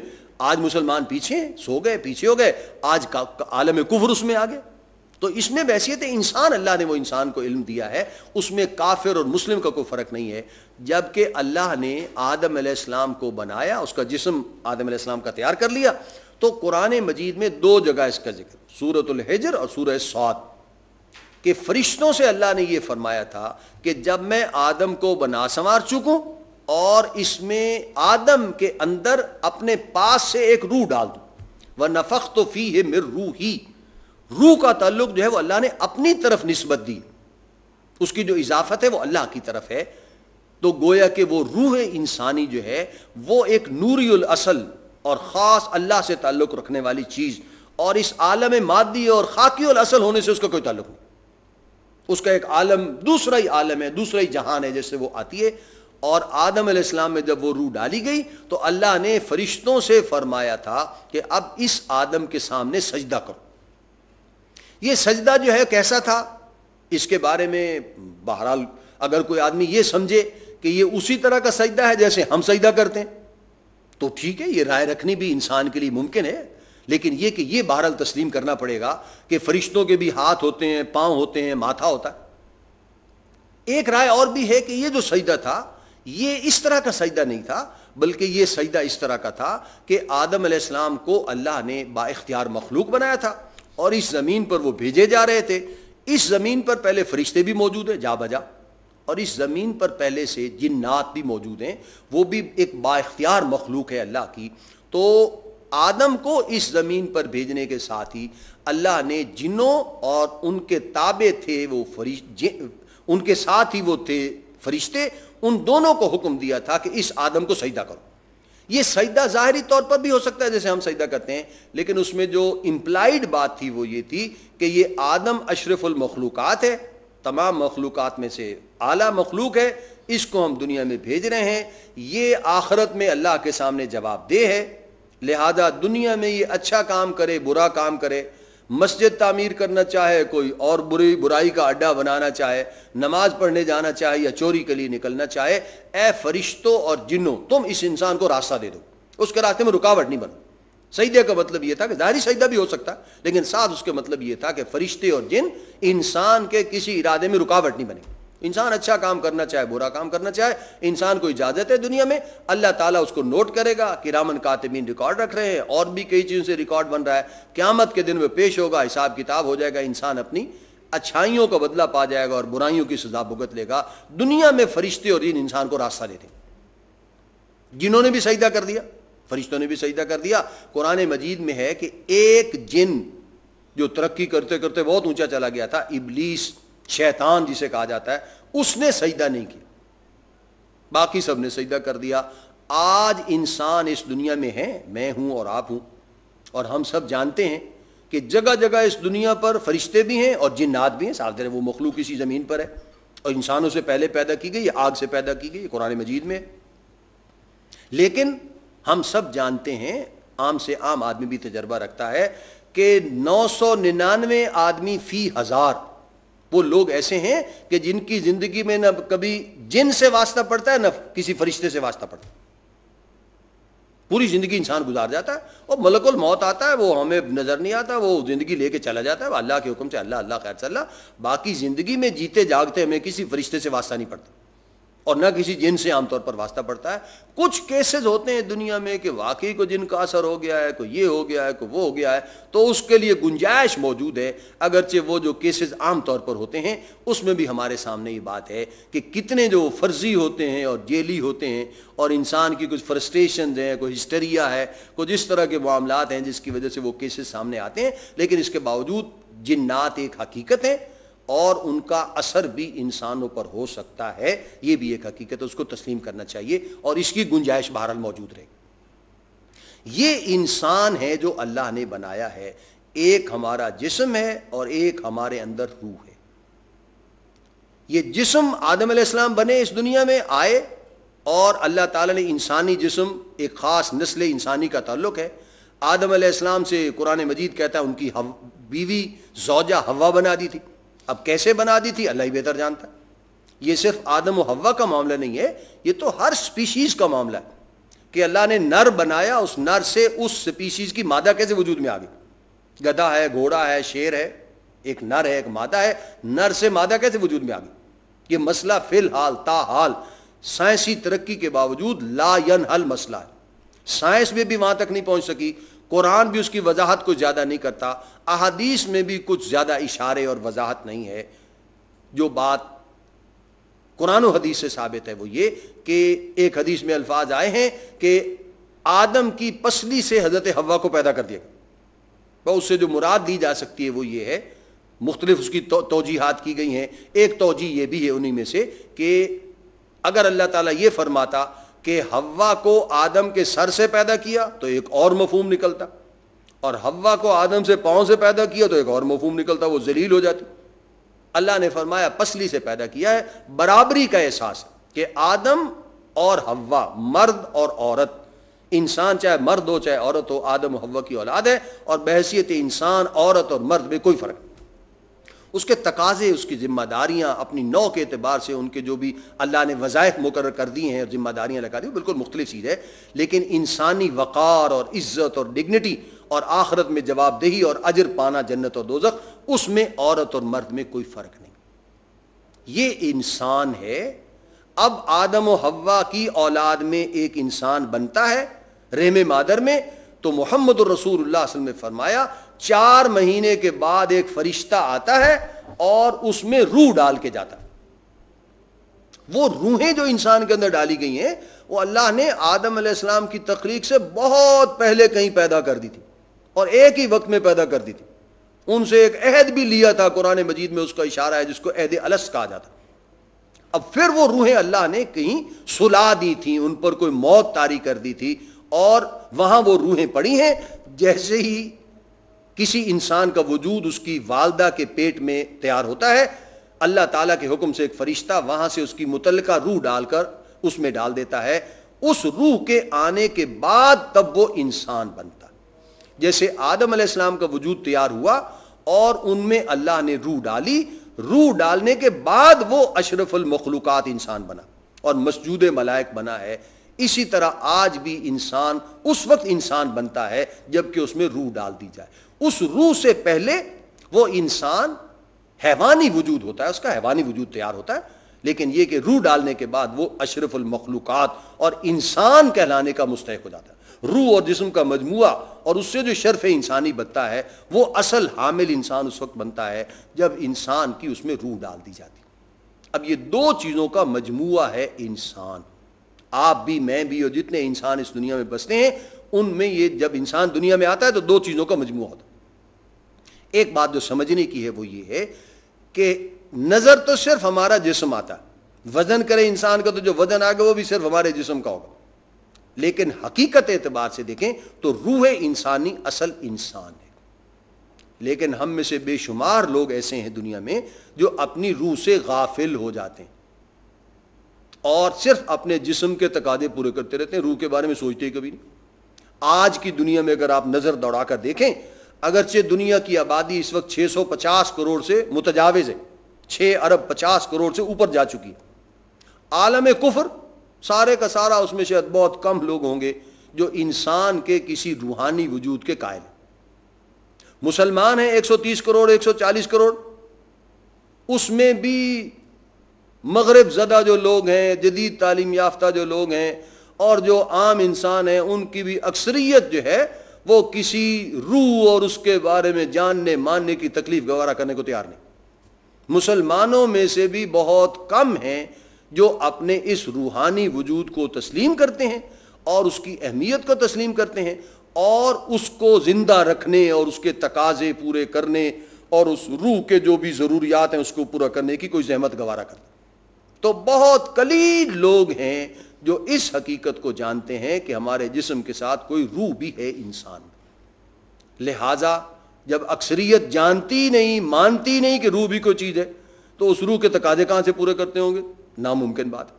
आज मुसलमान पीछे सो गए पीछे हो गए आज का, का आलम कुफर उसमें आ गया तो इसमें बहसीत इंसान अल्लाह ने वो इंसान को इल्म दिया है उसमें काफिर और मुस्लिम का कोई फ़र्क नहीं है जबकि अल्लाह ने आदम आदम को बनाया उसका जिसम आदम आदम का तैयार कर लिया तो कुरान मजीद में दो जगह इसका जिक्र हजर और सूर सौद के फरिश्तों से अल्लाह ने यह फरमाया था कि जब मैं आदम को बना संवार चुकूँ और इसमें आदम के अंदर अपने पास से एक रूह डाल दूँ व नफ़ तो फी है मिर रू ही रूह का ताल्लुक जो है वो अल्लाह ने अपनी तरफ नस्बत दी उसकी जो इजाफत है वो अल्लाह की तरफ है तो गोया कि वो रूह इंसानी जो है वो एक नूरील असल और ख़ास अल्लाह से ताल्लुक़ रखने वाली चीज़ और इस आलम मादी और खाकी असल होने से उसका कोई ताल्लुक नहीं उसका एक आलम दूसरा ही आलम है दूसरा ही जहान है जैसे वो आती है और आदम आदम में जब वो रूह डाली गई तो अल्लाह ने फरिश्तों से फरमाया था कि अब इस आदम के सामने सजदा करो ये सजदा जो है कैसा था इसके बारे में बहरहाल अगर कोई आदमी ये समझे कि ये उसी तरह का सजदा है जैसे हम सजदा करते हैं तो ठीक है ये राय रखनी भी इंसान के लिए मुमकिन है लेकिन ये कि ये बहरहाल तस्लीम करना पड़ेगा कि फरिश्तों के भी हाथ होते हैं पांव होते हैं माथा होता है एक राय और भी है कि ये जो सजदा था ये इस तरह का सजदा नहीं था बल्कि ये सजदा इस तरह का था कि आदम आदम को अल्लाह ने बाख्तियार मखलूक बनाया था और इस ज़मीन पर वो भेजे जा रहे थे इस ज़मीन पर पहले फरिश्ते भी मौजूद हैं जा बजा और इस ज़मीन पर पहले से जिन्नात भी मौजूद हैं वो भी एक बाख्तियार मखलूक है अल्लाह की तो आदम को इस ज़मीन पर भेजने के साथ ही अल्लाह ने जिनों और उनके ताबे थे वो फरिश्ते उनके साथ ही वो थे फरिश्ते उन दोनों को हुक्म दिया था कि इस आदम को सजदा करो ये सईदा ज़ाहरी तौर पर भी हो सकता है जैसे हम सईदा करते हैं लेकिन उसमें जो इम्प्लाइड बात थी वो ये थी कि ये आदम अशरफुल मखलूक़ात है तमाम मखलूक में से आला मखलूक है इसको हम दुनिया में भेज रहे हैं ये आखरत में अल्लाह के सामने जवाब दे है लिहाजा दुनिया में ये अच्छा काम करे बुरा काम करे मस्जिद तामीर करना चाहे कोई और बुरी बुराई का अड्डा बनाना चाहे नमाज पढ़ने जाना चाहे या चोरी के लिए निकलना चाहे ए फरिश्तों और जिन्हों तुम इस इंसान को रास्ता दे दो उसके रास्ते में रुकावट नहीं बनो सईदे का मतलब यह था कि जाहिर सईदा भी हो सकता लेकिन साथ उसके मतलब यह था कि फरिश्ते और जिन इंसान के किसी इरादे में रुकावट नहीं बनेगी इंसान अच्छा काम करना चाहे बुरा काम करना चाहे इंसान को इजाजत है दुनिया में अल्लाह ताला उसको नोट करेगा कि रामन कातमीन रिकॉर्ड रख रहे हैं और भी कई चीज़ों से रिकॉर्ड बन रहा है क्यामत के दिन में पेश होगा हिसाब किताब हो जाएगा इंसान अपनी अच्छाइयों का बदला पा जाएगा और बुराइयों की सजा भुगत लेगा दुनिया में फरिश्ते और इन इंसान को रास्ता देते जिन्होंने भी सहीदा कर दिया फरिश्तों ने भी सहीदा कर दिया कुरान मजीद में है कि एक जिन जो तरक्की करते करते बहुत ऊंचा चला गया था इबलीस शैतान जिसे कहा जाता है उसने सजदा नहीं किया बाकी सब ने सजदा कर दिया आज इंसान इस दुनिया में है मैं हूं और आप हूं और हम सब जानते हैं कि जगह जगह इस दुनिया पर फरिश्ते भी हैं और जिन्नात भी हैं साफ तरह वो मखलूक इसी ज़मीन पर है और इंसानों से पहले पैदा की गई आग से पैदा की गई कुरान मजीद में लेकिन हम सब जानते हैं आम से आम आदमी भी तजर्बा रखता है कि नौ सौ निन्यानवे आदमी फ़ी हज़ार वो लोग ऐसे हैं कि जिनकी जिंदगी में ना कभी जिन से वास्ता पड़ता है ना किसी फरिश्ते से वास्ता पड़ता है पूरी जिंदगी इंसान गुजार जाता है और मलकुल मौत आता है वो हमें नजर नहीं आता वो जिंदगी लेके चला जाता है अल्लाह के हुक्म से अल्लाह अल्लाह खैर सल्ला बाकी जिंदगी में जीते जागते हमें किसी फरिश्ते से वास्ता नहीं पड़ता और न किसी जिन से आमतौर पर वास्ता पड़ता है कुछ केसेस होते हैं दुनिया में कि वाकई को जिन का असर हो गया है कोई ये हो गया है कोई वो हो गया है तो उसके लिए गुंजाइश मौजूद है अगरचे वो जो केसेस आमतौर पर होते हैं उसमें भी हमारे सामने ये बात है कि कितने जो फर्जी होते हैं और जेली होते हैं और इंसान की कुछ फ्रस्ट्रेशन हैं कोई हिस्टरिया है कुछ इस तरह के मामला हैं जिसकी वजह से वो केसेस सामने आते हैं लेकिन इसके बावजूद जिन्नात एक हकीकत है और उनका असर भी इंसानों पर हो सकता है यह भी एक हकीकत है उसको तस्लीम करना चाहिए और इसकी गुंजाइश बहरहाल मौजूद रहे ये इंसान है जो अल्लाह ने बनाया है एक हमारा जिस्म है और एक हमारे अंदर रूह है ये जिस्म आदम अलैहिस्सलाम बने इस दुनिया में आए और अल्लाह ताला ने इंसानी जिस्म एक ख़ास नस्ल इंसानी का ताल्लुक है आदम अलैहिस्सलाम से कुरान मजीद कहता है उनकी बीवी जौजा हवा बना दी थी अब कैसे बना दी थी अल्लाह ही बेहतर जानता है ये सिर्फ आदम व हवा का मामला नहीं है ये तो हर स्पीशीज़ का मामला है कि अल्लाह ने नर बनाया उस नर से उस स्पीशीज़ की मादा कैसे वजूद में आ गई गधा है घोड़ा है शेर है एक नर है एक मादा है नर से मादा कैसे वजूद में आ गई ये मसला फिलहाल ताहाल साइंसी तरक्की के बावजूद लायन हल मसला है साइंस में भी वहां तक नहीं पहुंच सकी कुरान भी उसकी वजाहत को ज़्यादा नहीं करता अहादीस में भी कुछ ज़्यादा इशारे और वजाहत नहीं है जो बात कुरान हदीस से साबित है वो ये कि एक हदीस में अल्फाज आए हैं कि आदम की पसली से हजरत हवा को पैदा कर दिया वह उससे जो मुराद दी जा सकती है वो ये है मुख्तलिफ उसकी तो, तोजीहत की गई हैं एक तोजी ये भी है उन्हीं में से कि अगर अल्लाह ताला ये फरमाता कि हवा को आदम के सर से पैदा किया तो एक और मफहम निकलता और हवा को आदम से पाँव से पैदा किया तो एक और मफहम निकलता वो जलील हो जाती अल्लाह ने फरमाया पसली से पैदा किया है बराबरी का एहसास कि आदम और हवा मर्द और औरत इंसान चाहे मर्द हो चाहे औरत हो आदम हवा की औलाद है और बहसीत इंसान औरत और मर्द में कोई फर्क नहीं उसके तकाजे उसकी ज़िम्मेदारियाँ अपनी नौ के अतबार से उनके जो भी अल्लाह ने वज़ाइफ मुकर कर दी हैं और ज़िम्मेदारियाँ लगा दी बिल्कुल मुख्तलिफ चीज़ है लेकिन इंसानी वक़ार और इज़्ज़त और डिग्निटी और आखरत में जवाबदेही और अजर पाना जन्नत और दोजक उसमें औरत और मर्द में कोई फ़र्क नहीं ये इंसान है अब आदम और हवा की औलाद में एक इंसान बनता है रेम मादर में तो मोहम्मद रसूल में फरमाया चार महीने के बाद एक फरिश्ता आता है और उसमें रूह डाल के जाता वो रूहें जो इंसान के अंदर डाली गई हैं वो अल्लाह ने आदम आदम्लाम की तख्लीक से बहुत पहले कहीं पैदा कर दी थी और एक ही वक्त में पैदा कर दी थी उनसे एक अहद भी लिया था कुरान मजीद में उसका इशारा है जिसको अहद अलस कहा जाता अब फिर वो रूहें अल्लाह ने कहीं सुला दी थी उन पर कोई मौत तारी कर दी थी और वहां वो रूहें पड़ी हैं जैसे ही किसी इंसान का वजूद उसकी वालदा के पेट में तैयार होता है अल्लाह ताला के हुक्म से एक फरिश्ता वहां से उसकी मुतलका रूह डालकर उसमें डाल देता है उस रूह के आने के बाद तब वो इंसान बनता जैसे आदम आदम का वजूद तैयार हुआ और उनमें अल्लाह ने रूह डाली रूह डालने के बाद वो अशरफुल मखलूक़ात इंसान बना और मस्जूद मलायक बना है इसी तरह आज भी इंसान उस वक्त इंसान बनता है जबकि उसमें रूह डाल दी जाए उस रूह से पहले वो इंसान हैवानी वजूद होता है उसका हैवानी वजूद तैयार होता है लेकिन यह कि रूह डालने के बाद वो अशरफुल मखलूक़ात और इंसान कहलाने का मुस्तक हो जाता है रूह और जिसम का मजमू और उससे जो शर्फ इंसानी बनता है वह असल हामिल इंसान उस वक्त बनता है जब इंसान की उसमें रूह डाल दी जाती अब ये दो चीज़ों का मजमू है इंसान आप भी मैं भी और जितने इंसान इस दुनिया में बसते हैं उनमें यह जब इंसान दुनिया में आता है तो दो चीज़ों का मजमु होता है एक बात जो समझने की है वो ये है कि नज़र तो सिर्फ हमारा जिसम आता वजन करे इंसान का तो जो वजन आ गया वो भी सिर्फ हमारे जिसम का होगा लेकिन हकीकत एतबार से देखें तो रूह इंसानी असल इंसान है लेकिन हम में से बेशुमार लोग ऐसे हैं दुनिया में जो अपनी रूह से गाफिल हो जाते हैं और सिर्फ अपने जिसम के तकादे पूरे करते रहते हैं रूह के बारे में सोचते ही कभी नहीं आज की दुनिया में अगर आप नज़र दौड़ा कर देखें अगरचे दुनिया की आबादी इस वक्त 650 करोड़ से मुतजावज है 6 अरब 50 करोड़ से ऊपर जा चुकी है आलम कुफर सारे का सारा उसमें शायद बहुत कम लोग होंगे जो इंसान के किसी रूहानी वजूद के कायल मुसलमान हैं 130 करोड़ 140 करोड़ उसमें भी मगरब ज़दा जो लोग हैं जदीद तालीम याफ्ता जो लोग हैं और जो आम इंसान हैं उनकी भी अक्सरियत जो है वो किसी रूह और उसके बारे में जानने मानने की तकलीफ गवारा करने को तैयार नहीं मुसलमानों में से भी बहुत कम हैं जो अपने इस रूहानी वजूद को तस्लीम करते हैं और उसकी अहमियत को तस्लीम करते हैं और उसको ज़िंदा रखने और उसके तकाजे पूरे करने और उस रूह के जो भी ज़रूरियात हैं उसको पूरा करने की कोई जहमत गवारा करते तो बहुत कलील लोग हैं जो इस हकीकत को जानते हैं कि हमारे जिसम के साथ कोई रूह भी है इंसान लिहाजा जब अक्सरियत जानती नहीं मानती नहीं कि रूह भी कोई चीज़ है तो उस रूह के तकाजे कहाँ से पूरे करते होंगे नामुमकिन बात है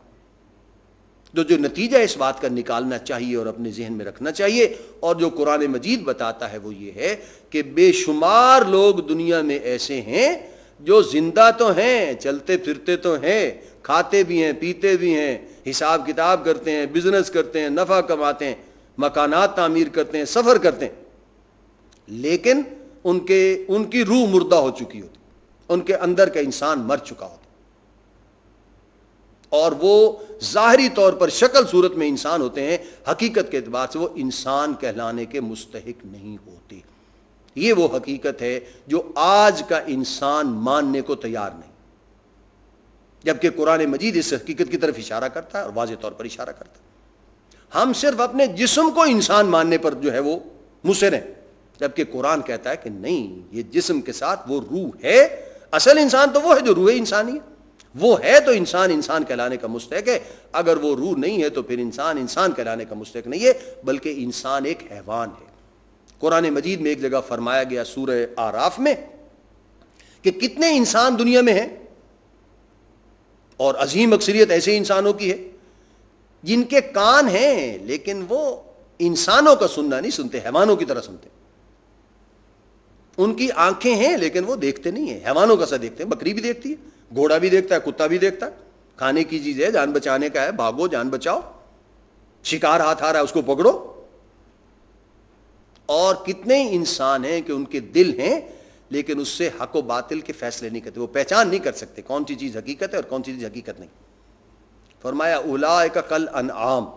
तो जो नतीजा इस बात का निकालना चाहिए और अपने जहन में रखना चाहिए और जो कुरान मजीद बताता है वो ये है कि बेशुमार लोग दुनिया में ऐसे हैं जो जिंदा तो हैं चलते फिरते तो हैं खाते भी हैं पीते भी हैं हिसाब किताब करते हैं बिजनेस करते हैं नफ़ा कमाते हैं मकानात तामीर करते हैं सफ़र करते हैं लेकिन उनके उनकी रूह मुर्दा हो चुकी होती उनके अंदर का इंसान मर चुका होता और वो ज़ाहरी तौर पर शक्ल सूरत में इंसान होते हैं हकीकत के अतबार से वो इंसान कहलाने के मुस्तक नहीं होते ये वो हकीकत है जो आज का इंसान मानने को तैयार नहीं जबकि कुरान मजीद इस हकीकत की तरफ इशारा करता है और वाज तौर पर इशारा करता है हम सिर्फ अपने जिसम को इंसान मानने पर जो है वो मुसर हैं जबकि कुरान कहता है कि नहीं ये जिसम के साथ वो रूह है असल इंसान तो वो है जो रूह इंसानी है वो है तो इंसान इंसान कहलाने का मुस्तक है अगर वो रूह नहीं है तो फिर इंसान इंसान कहलाने का मुस्तक नहीं है बल्कि इंसान एक हैवान है कुरान मजीद में एक जगह फरमाया गया सूर आराफ में कि कितने इंसान दुनिया में है और अजीम अक्सरियत ऐसे इंसानों की है जिनके कान हैं लेकिन वो इंसानों का सुनना नहीं सुनते हैवानों की तरह सुनते उनकी आंखें हैं लेकिन वो देखते नहीं है हैवानों का सा देखते हैं बकरी भी देखती है घोड़ा भी देखता है कुत्ता भी देखता है खाने की चीज है जान बचाने का है भागो जान बचाओ शिकार हाथ आ रहा है उसको पकड़ो और कितने इंसान हैं कि उनके दिल हैं लेकिन उससे हक व बातिल के फैसले नहीं करते वो पहचान नहीं कर सकते कौन सी चीज़ हकीकत है और कौन सी चीज़ हकीकत नहीं फरमाया उलाय का कल आम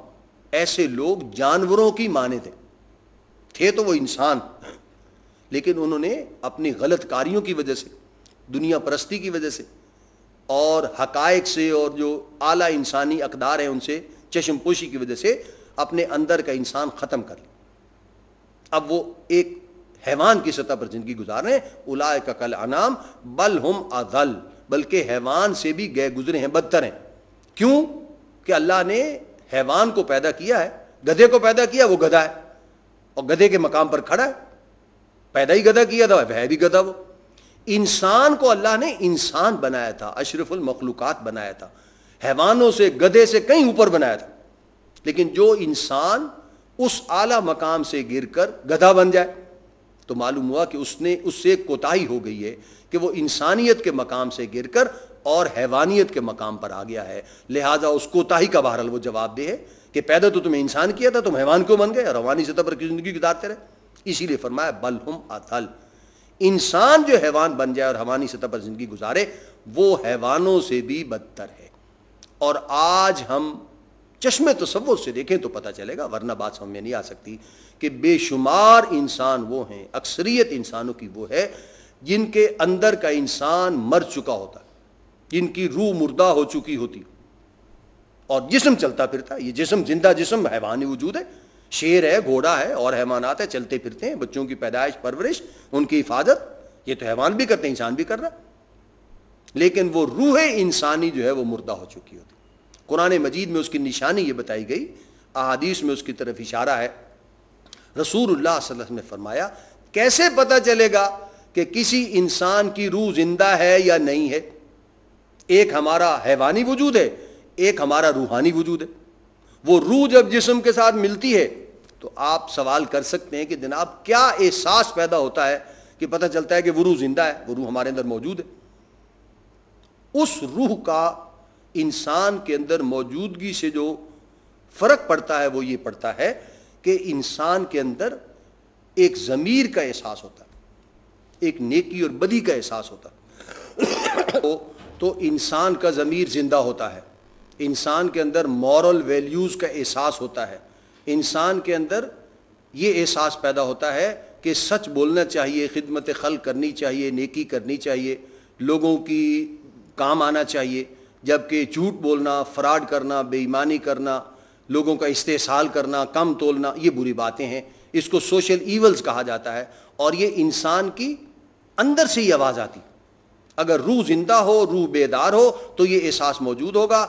ऐसे लोग जानवरों की माने थे थे तो वो इंसान लेकिन उन्होंने अपनी गलत कारियों की वजह से दुनिया परस्ती की वजह से और हकायक से और जो आला इंसानी अकदार हैं उनसे चशमपोशी की वजह से अपने अंदर का इंसान ख़त्म कर लिया अब वो एक हैवान की सतह पर जिंदगी गुजार रहे उलाय का कल अनाम बल हम अदल बल्कि हैवान से भी गए गुजरे हैं बदतर हैं क्यों कि अल्लाह ने हैवान को पैदा किया है गधे को पैदा किया वो गधा है और गधे के मकाम पर खड़ा है पैदा ही गधा किया था वह भी गधा वो इंसान को अल्लाह ने इंसान बनाया था अशरफुल मखलूक़ात बनाया था हैवानों से गधे से कहीं ऊपर बनाया था लेकिन जो इंसान उस आला मकाम से गिरकर गधा बन जाए तो मालूम हुआ कि उसने उससे कोताही हो गई है कि वो इंसानियत के मकाम से गिरकर और हैवानियत के मकाम पर आ गया है लिहाजा उस कोताही का बहरहाल वो जवाब दे है कि पैदा तो तुम्हें इंसान किया था तुम हैवान क्यों बन गए और हवानी सतह पर जिंदगी गुजारते रहे इसीलिए फरमाया बल हम अतल इंसान जो हैवान बन जाए और हवानी सतह पर जिंदगी गुजारे वो हैवानों से भी बदतर है और आज हम चश्मे तो सब वो से देखें तो पता चलेगा वरना बात समझ में नहीं आ सकती कि बेशुमार इंसान वो हैं अक्सरियत इंसानों की वो है जिनके अंदर का इंसान मर चुका होता जिनकी रूह मुर्दा हो चुकी होती और जिसम चलता फिरता ये जिसम जिंदा जिसम हैवानी वजूद है शेर है घोड़ा है और हैवानात है चलते फिरते हैं बच्चों की पैदाइश परवरिश उनकी हिफाजत ये तो हैवान भी करते हैं इंसान भी कर रहा लेकिन वो रूह इंसानी जो है वो मुर्दा हो चुकी होती कुरान मजीद में उसकी निशानी ये बताई गई अहादीस में उसकी तरफ इशारा है रसूल ने फरमाया कैसे पता चलेगा कि किसी इंसान की रूह जिंदा है या नहीं है एक हमारा हैवानी वजूद है एक हमारा रूहानी वजूद है वो रूह जब जिसम के साथ मिलती है तो आप सवाल कर सकते हैं कि जनाब क्या एहसास पैदा होता है कि पता चलता है कि वो रूह जिंदा है वो रूह हमारे अंदर मौजूद है उस रूह का इंसान के अंदर मौजूदगी से जो फर्क पड़ता है वो ये पड़ता है कि इंसान के अंदर एक ज़मीर का एहसास होता है एक नेकी और बदी का एहसास होता है तो, तो इंसान का ज़मीर ज़िंदा होता है इंसान के अंदर मॉरल वैल्यूज़ का एहसास होता है इंसान के अंदर ये एहसास पैदा होता है कि सच बोलना चाहिए खिदमत खल करनी चाहिए नेकी करनी चाहिए लोगों की काम आना चाहिए जबकि झूठ बोलना फ्राड करना बेईमानी करना लोगों का इस्तेसाल करना कम तोलना ये बुरी बातें हैं इसको सोशल ईवल्स कहा जाता है और ये इंसान की अंदर से ही आवाज़ आती अगर रूह जिंदा हो रूह बेदार हो तो ये एहसास मौजूद होगा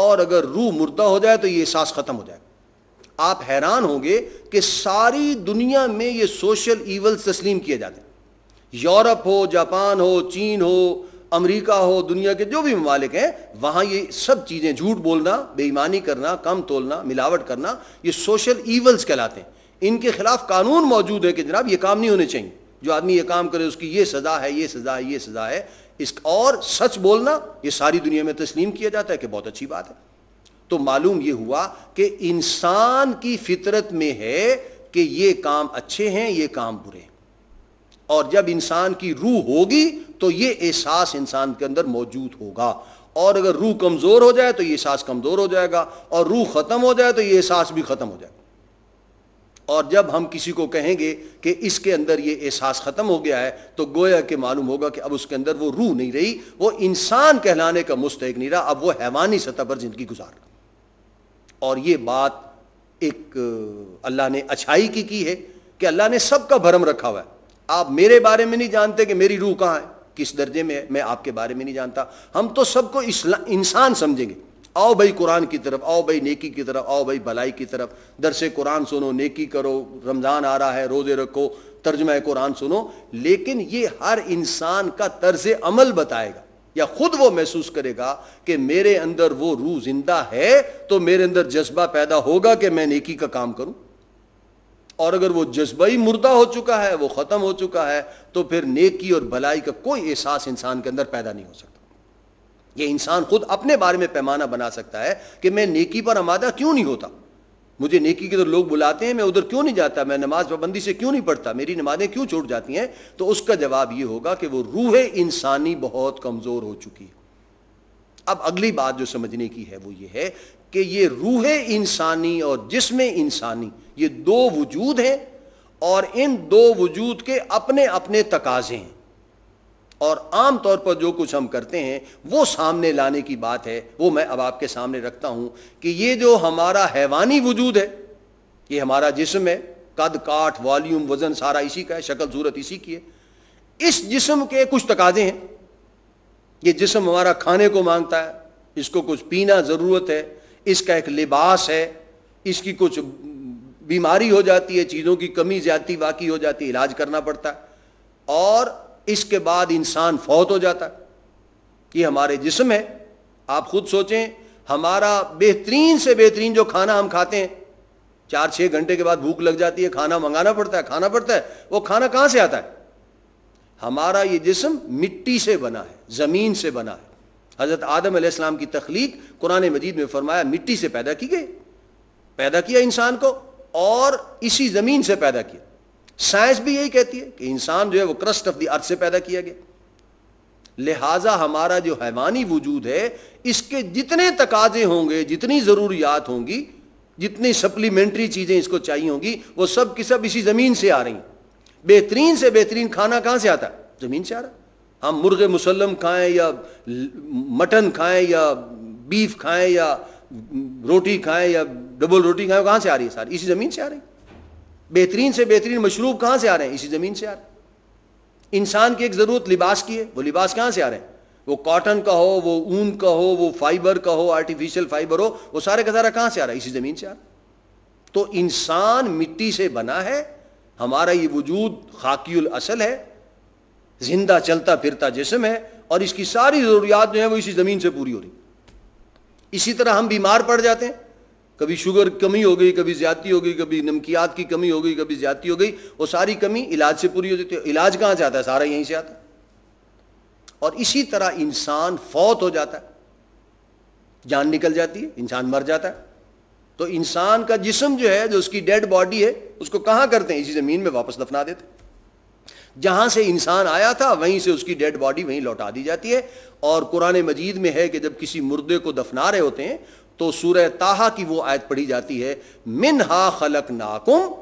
और अगर रूह मुर्दा हो जाए तो ये एहसास ख़त्म हो जाएगा आप हैरान होंगे कि सारी दुनिया में ये सोशल ईवल्स तस्लीम किए जाते हैं यूरोप हो जापान हो चीन हो अमेरिका हो दुनिया के जो भी ममालिक हैं वहाँ ये सब चीज़ें झूठ बोलना बेईमानी करना कम तोलना मिलावट करना ये सोशल ईवल्स कहलाते हैं इनके खिलाफ कानून मौजूद है कि जनाब ये काम नहीं होने चाहिए जो आदमी ये काम करे उसकी ये सज़ा है ये सज़ा है ये सज़ा है इस और सच बोलना ये सारी दुनिया में तस्लीम किया जाता है कि बहुत अच्छी बात है तो मालूम ये हुआ कि इंसान की फितरत में है कि ये काम अच्छे हैं ये काम बुरे हैं और जब इंसान की रूह होगी तो ये एहसास इंसान के अंदर मौजूद होगा और अगर रूह कमज़ोर हो जाए तो ये एहसास कमज़ोर हो जाएगा और रूह ख़त्म हो जाए तो ये एहसास भी ख़त्म हो जाएगा और जब हम किसी को कहेंगे कि इसके अंदर ये एहसास ख़त्म हो गया है तो गोया के मालूम होगा कि अब उसके अंदर वो रूह नहीं रही वो इंसान कहलाने का मुस्तक नहीं रहा अब वो हैवानी सतह पर ज़िंदगी गुजार और ये बात एक अल्लाह ने अच्छाई की की है कि अल्लाह ने सबका भरम रखा हुआ है आप मेरे बारे में नहीं जानते कि मेरी रूह कहाँ है किस दर्जे में है मैं आपके बारे में नहीं जानता हम तो सबको इंसान समझेंगे आओ भाई कुरान की तरफ आओ भाई नेकी की तरफ आओ भाई भलाई की तरफ से कुरान सुनो नेकी करो रमज़ान आ रहा है रोज़े रखो तर्जमा कुरान सुनो लेकिन ये हर इंसान का तर्ज अमल बताएगा या खुद वो महसूस करेगा कि मेरे अंदर वो रूह जिंदा है तो मेरे अंदर जज्बा पैदा होगा कि मैं नेकी का काम करूं और अगर वो जज्बा ही मुर्दा हो चुका है वो ख़त्म हो चुका है तो फिर नेकी और भलाई का कोई एहसास इंसान के अंदर पैदा नहीं हो सकता ये इंसान खुद अपने बारे में पैमाना बना सकता है कि मैं नेकी पर आमादा क्यों नहीं होता मुझे नेकी के तो लोग बुलाते हैं मैं उधर क्यों नहीं जाता मैं नमाज पाबंदी से क्यों नहीं पढ़ता मेरी नमाजें क्यों छूट जाती हैं तो उसका जवाब यह होगा कि वो रूह इंसानी बहुत कमज़ोर हो चुकी है अब अगली बात जो समझने की है वो ये है कि ये रूह इंसानी और जिसमें इंसानी ये दो वजूद हैं और इन दो वजूद के अपने अपने तकाजे हैं और आम तौर पर जो कुछ हम करते हैं वो सामने लाने की बात है वो मैं अब आपके सामने रखता हूं कि ये जो हमारा हैवानी वजूद है ये हमारा जिस्म है कद काठ वॉल्यूम वजन सारा इसी का है शक्ल सूरत इसी की है इस जिस्म के कुछ तकाजे हैं ये जिस्म हमारा खाने को मांगता है इसको कुछ पीना ज़रूरत है इसका एक लिबास है इसकी कुछ बीमारी हो जाती है चीज़ों की कमी ज्यादा वाकई हो जाती है इलाज करना पड़ता है और इसके बाद इंसान फौत हो जाता है कि हमारे जिसम है आप खुद सोचें हमारा बेहतरीन से बेहतरीन जो खाना हम खाते हैं चार छः घंटे के बाद भूख लग जाती है खाना मंगाना पड़ता है खाना पड़ता है वो खाना कहाँ से आता है हमारा ये जिसम मिट्टी से बना है ज़मीन से बना है हज़रत आदम अलैहिस्सलाम की तख्लीक कुरान मजीद में फरमाया मिट्टी से पैदा की गई पैदा किया इंसान को और इसी जमीन से पैदा किया साइंस भी यही कहती है कि इंसान जो है वो क्रस्ट ऑफ द अर्थ से पैदा किया गया लिहाजा हमारा जो हैवानी वजूद है इसके जितने तकाजे होंगे जितनी ज़रूरियात होंगी जितनी सप्लीमेंट्री चीज़ें इसको चाहिए होंगी वो सब की सब इसी ज़मीन से आ रही हैं बेहतरीन से बेहतरीन खाना कहां से आता है ज़मीन से आ रहा हम मुर्गे मुसलम खाएं या मटन खाएं या बीफ खाएं या रोटी खाएं या डबल रोटी खाएं कहां से आ रही है सारी इसी ज़मीन से आ रही बेहतरीन से बेहतरीन मशरूब कहां से आ रहे हैं इसी ज़मीन से आ रहे इंसान की एक ज़रूरत लिबास की है वो लिबास कहां से आ रहे हैं वो कॉटन का हो वो ऊन का हो वो फाइबर का हो आर्टिफिशियल फाइबर हो वो सारे का सारा कहां से आ रहा है इसी ज़मीन से आ रहा है तो इंसान मिट्टी से बना है हमारा ये वजूद खाकिल असल है जिंदा चलता फिरता जिसम है और इसकी सारी ज़रूरियात जो है वो इसी ज़मीन से पूरी हो रही इसी तरह हम बीमार पड़ जाते हैं कभी शुगर कमी हो गई कभी ज्यादा हो गई कभी नमकियात की कमी हो गई कभी ज्यादा हो गई वो सारी कमी इलाज से पूरी हो जाती है इलाज कहाँ से आता है सारा यहीं से आता है और इसी तरह इंसान फौत हो जाता है जान निकल जाती है इंसान मर जाता है तो इंसान का जिसम जो है जो उसकी डेड बॉडी है उसको कहाँ करते हैं इसी ज़मीन में वापस दफना देते हैं जहां से इंसान आया था वहीं से उसकी डेड बॉडी वहीं लौटा दी जाती है और कुरान मजीद में है कि जब किसी मुर्दे को दफना रहे होते हैं तो सूर्य ताहा की वो आयत पढ़ी जाती है मिन हा खलक नाकुम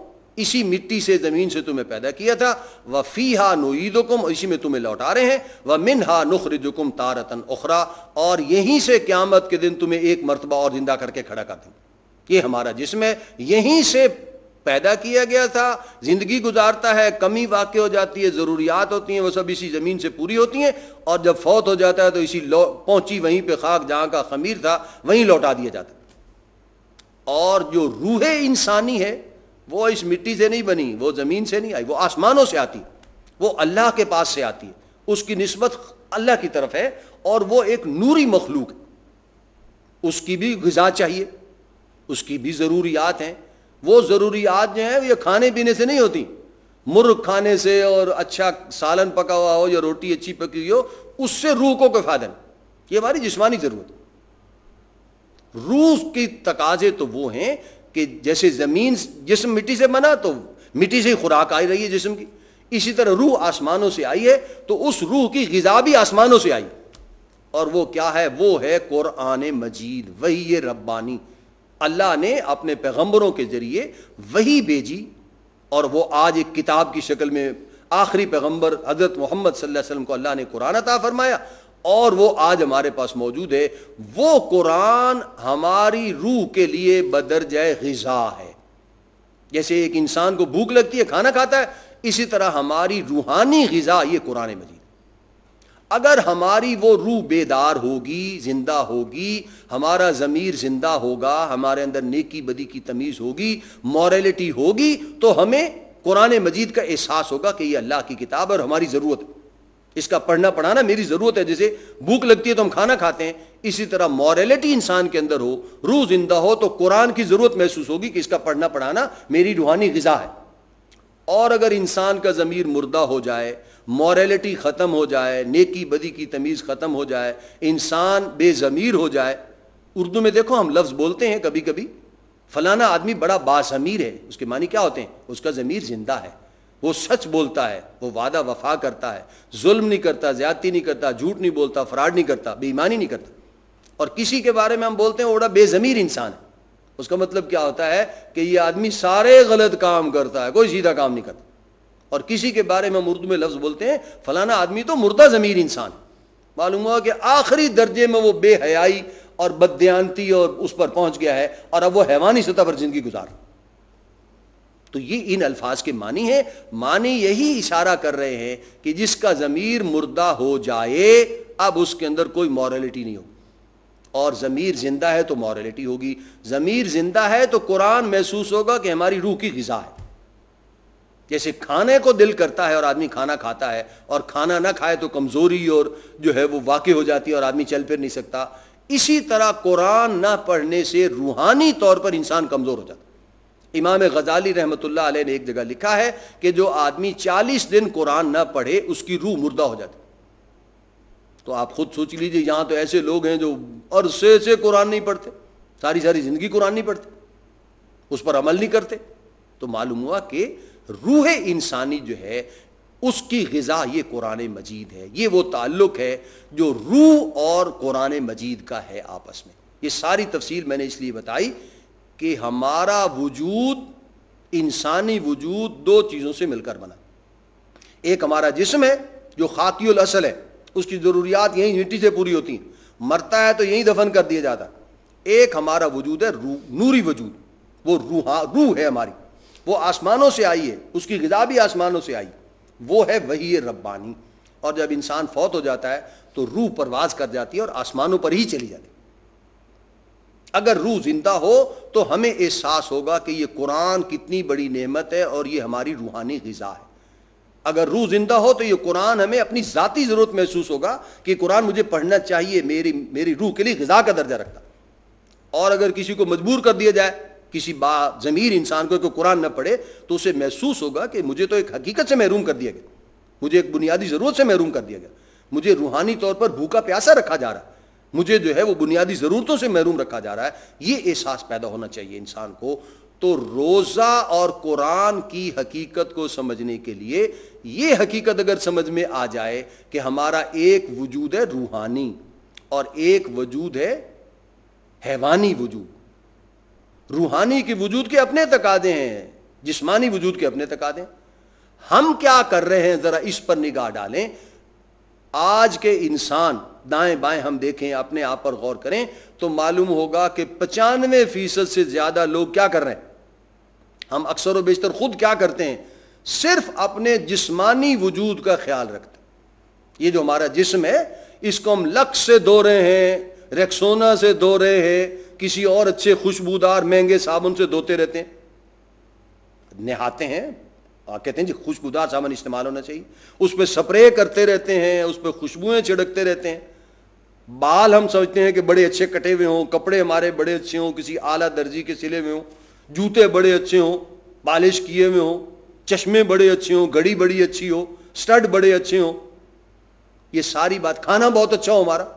इसी मिट्टी से ज़मीन से तुम्हें पैदा किया था व फ़ी हा नोईदुकुम इसी में तुम्हें लौटा रहे हैं व मिन हा नुखरजुकुम तारतन उखरा और यहीं से क्यामत के दिन तुम्हें एक मरतबा और ज़िंदा करके खड़ा कर दूँ ये हमारा जिसम है यहीं से पैदा किया गया था जिंदगी गुजारता है कमी वाक़ हो जाती है ज़रूरियात होती हैं वो सब इसी ज़मीन से पूरी होती हैं और जब फौत हो जाता है तो इसी पहुंची वहीं पे खाक जहां का खमीर था वहीं लौटा दिया जाता और जो रूहे इंसानी है वो इस मिट्टी से नहीं बनी वो ज़मीन से नहीं आई वो आसमानों से आती वो अल्लाह के पास से आती है उसकी नस्बत अल्लाह की तरफ है और वो एक नूरी मखलूक है उसकी भी गज़ा चाहिए उसकी भी ज़रूरियात हैं वो ज़रूरियात जो है ये खाने पीने से नहीं होती मुर्ग खाने से और अच्छा सालन पका हुआ हो या रोटी अच्छी पकी हुई हो उससे रूह को कोई फायदा नहीं ये हमारी जिसमानी ज़रूरत रूह की तकाजे तो वो हैं कि जैसे ज़मीन जिसम मिट्टी से बना तो मिट्टी से ही खुराक आई रही है जिसम की इसी तरह रूह आसमानों से आई है तो उस रूह की गजा भी आसमानों से आई और वो क्या है वो है कुरआन मजीद वही ये रब्बानी अल्लाह ने अपने पैगंबरों के ज़रिए वही भेजी और वो आज एक किताब की शक्ल में आखिरी पैगंबर हज़रत मोहम्मद वसल्लम को अल्लाह ने कुरान अता फरमाया और वो आज हमारे पास मौजूद है वो कुरान हमारी रूह के लिए बदरजय गज़ा है जैसे एक इंसान को भूख लगती है खाना खाता है इसी तरह हमारी रूहानी गज़ा ये कुरान मजीद अगर हमारी वो रूह बेदार होगी जिंदा होगी हमारा ज़मीर जिंदा होगा हमारे अंदर नेकी बदी की तमीज़ होगी मॉरेलिटी होगी तो हमें कुरान मजीद का एहसास होगा कि ये अल्लाह की किताब और हमारी ज़रूरत है इसका पढ़ना पढ़ाना मेरी ज़रूरत है जैसे भूख लगती है तो हम खाना खाते हैं इसी तरह मॉरेलिटी इंसान के अंदर हो रूह जिंदा हो तो कुरान की ज़रूरत महसूस होगी कि इसका पढ़ना पढ़ाना मेरी रूहानी गज़ा है और अगर इंसान का ज़मीर मुर्दा हो जाए मॉरेलिटी ख़त्म हो जाए नेकी बदी की तमीज़ ख़त्म हो जाए इंसान बेज़मीर हो जाए उर्दू में देखो हम लफ्ज़ बोलते हैं कभी कभी फलाना आदमी बड़ा बाज़मीर है उसके मानी क्या होते हैं उसका ज़मीर ज़िंदा है वो सच बोलता है वो वादा वफा करता है जुल्म नहीं करता ज्यादती नहीं करता झूठ नहीं बोलता फ्राड नहीं करता बेईमानी नहीं करता और किसी के बारे में हम बोलते हैं वो बड़ा बेज़मीर इंसान है उसका मतलब क्या होता है कि ये आदमी सारे गलत काम करता है कोई सीधा काम नहीं करता और किसी के बारे में हम उर्दू में लफ्ज़ बोलते हैं फलाना आदमी तो मुर्दा ज़मीर इंसान मालूम हुआ कि आखिरी दर्जे में वो बेहयाई और बदयांती और उस पर पहुंच गया है और अब वो हैवानी सतह पर जिंदगी गुजार तो ये इन अल्फाज के मानी है मानी यही इशारा कर रहे हैं कि जिसका ज़मीर मुर्दा हो जाए अब उसके अंदर कोई मॉरलिटी नहीं होगी और ज़मीर ज़िंदा है तो मॉरलिटी होगी ज़मीर ज़िंदा है तो कुरान महसूस होगा कि हमारी रूह की गज़ा है जैसे खाने को दिल करता है और आदमी खाना खाता है और खाना ना खाए तो कमज़ोरी और जो है वो वाकई हो जाती है और आदमी चल फिर नहीं सकता इसी तरह कुरान ना पढ़ने से रूहानी तौर पर इंसान कमज़ोर हो जाता इमाम गजाली रहमत ने एक जगह लिखा है कि जो आदमी चालीस दिन कुरान ना पढ़े उसकी रूह मुर्दा हो जाती तो आप खुद सोच लीजिए यहां तो ऐसे लोग हैं जो अरसे से कुरान नहीं पढ़ते सारी सारी ज़िंदगी कुरान नहीं पढ़ते उस पर अमल नहीं करते तो मालूम हुआ कि रूह इंसानी जो है उसकी गज़ा ये कुरान मजीद है ये वो ताल्लुक़ है जो रूह और कुरान मजीद का है आपस में ये सारी तफसील मैंने इसलिए बताई कि हमारा वजूद इंसानी वजूद दो चीज़ों से मिलकर बना एक हमारा जिसम है जो खातियुल असल है उसकी ज़रूरियात यहीं मिट्टी से पूरी होती हैं मरता है तो यहीं दफन कर दिया जाता एक हमारा वजूद है रू नूरी वजूद वो रूहा रूह है हमारी वो आसमानों से आई है उसकी गज़ा भी आसमानों से आई वो है वही रब्बानी और जब इंसान फौत हो जाता है तो रूह परवाज कर जाती है और आसमानों पर ही चली जाती अगर रूह जिंदा हो तो हमें एहसास होगा कि ये कुरान कितनी बड़ी नेमत है और ये हमारी रूहानी गज़ा है अगर रूह जिंदा हो तो ये कुरान हमें अपनी ज़ाती ज़रूरत महसूस होगा कि कुरान मुझे पढ़ना चाहिए मेरी मेरी रूह के लिए गज़ा का दर्जा रखता और अगर किसी को मजबूर कर दिया जाए किसी बा ज़मीर इंसान को कुरान न पढ़े तो उसे महसूस होगा कि मुझे तो एक हकीकत से महरूम कर दिया गया मुझे एक बुनियादी ज़रूरत से महरूम कर दिया गया मुझे रूहानी तौर पर भूखा प्यासा रखा जा रहा है मुझे जो है वो बुनियादी ज़रूरतों से महरूम रखा जा रहा है ये एहसास पैदा होना चाहिए इंसान को तो रोज़ा और कुरान की हकीकत को समझने के लिए ये हकीकत अगर समझ में आ जाए कि हमारा एक वजूद है रूहानी और एक वजूद है हैवानी वजूद रूहानी के वजूद के अपने तकादे हैं जिस्मानी वजूद के अपने तकादे हम क्या कर रहे हैं ज़रा इस पर निगाह डालें आज के इंसान दाएं बाएं हम देखें अपने आप पर गौर करें तो मालूम होगा कि पचानवे फीसद से ज़्यादा लोग क्या कर रहे हैं हम अक्सर वेशतर खुद क्या करते हैं सिर्फ अपने जिस्मानी वजूद का ख्याल रखते हैं ये जो हमारा जिस्म है इसको हम लक्स से दो रहे हैं रेक्सोना से दो रहे हैं किसी और अच्छे खुशबूदार महंगे साबुन से धोते रहते हैं नहाते हैं आ, कहते हैं जी खुशबूदार साबुन इस्तेमाल होना चाहिए उस पर स्प्रे करते रहते हैं उस पर खुशबुएं छिड़कते रहते हैं बाल हम समझते हैं कि बड़े अच्छे कटे हुए हों कपड़े हमारे बड़े अच्छे हों किसी आला दर्जी के सिले हुए हों जूते बड़े अच्छे हों पालिश किए हुए हों चश्मे बड़े अच्छे हों घड़ी बड़ी अच्छी हो स्टड बड़े अच्छे हों ये सारी बात खाना बहुत अच्छा हो हमारा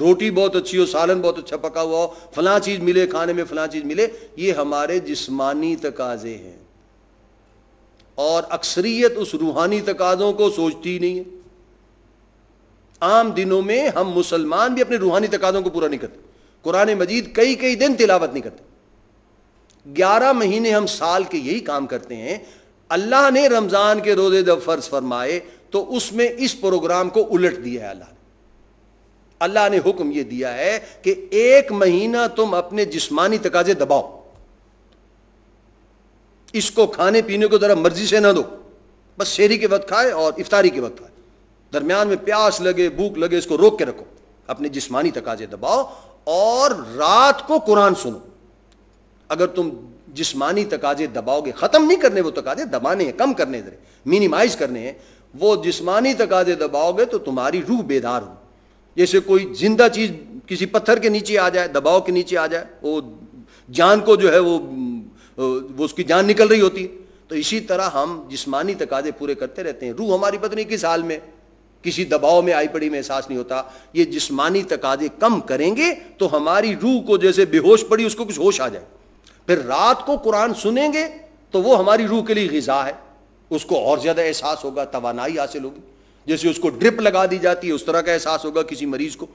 रोटी बहुत अच्छी हो सालन बहुत अच्छा पका हुआ हो फला चीज़ मिले खाने में फला चीज़ मिले ये हमारे जिस्मानी तकाजे हैं और अक्सरियत उस रूहानी तकाज़ों को सोचती ही नहीं है आम दिनों में हम मुसलमान भी अपने रूहानी तकाज़ों को पूरा नहीं करते कुरान मजीद कई कई दिन तिलावत नहीं करते ग्यारह महीने हम साल के यही काम करते हैं अल्लाह ने रमज़ान के रोज़े जब फर्ज फरमाए तो उसमें इस प्रोग्राम को उलट दिया है अल्लाह ने अल्लाह ने हुक्म यह दिया है कि एक महीना तुम अपने जिस्मानी तकाजे दबाओ इसको खाने पीने को ज़रा मर्जी से ना दो बस शेरी के वक्त खाए और इफ्तारी के वक्त खाए दरमियान में प्यास लगे भूख लगे इसको रोक के रखो अपने जिस्मानी तकाजे दबाओ और रात को कुरान सुनो अगर तुम जिस्मानी तकाजे दबाओगे ख़त्म नहीं करने वो तकाजे दबाने हैं कम करने मिनिमाइज करने हैं वो जिस्मानी तकाजे दबाओगे तो तुम्हारी रूह बेदार होगी जैसे कोई जिंदा चीज किसी पत्थर के नीचे आ जाए दबाव के नीचे आ जाए वो जान को जो है वो वो उसकी जान निकल रही होती है तो इसी तरह हम जिस्मानी तकाजे पूरे करते रहते हैं रूह हमारी पत्नी किस हाल में किसी दबाव में आई पड़ी में एहसास नहीं होता ये जिस्मानी तकाजे कम करेंगे तो हमारी रूह को जैसे बेहोश पड़ी उसको कुछ होश आ जाए फिर रात को कुरान सुनेंगे तो वो हमारी रूह के लिए गजा है उसको और ज़्यादा एहसास होगा तोानाई हासिल होगी जैसे उसको ड्रिप लगा दी जाती है उस तरह का एहसास होगा किसी मरीज को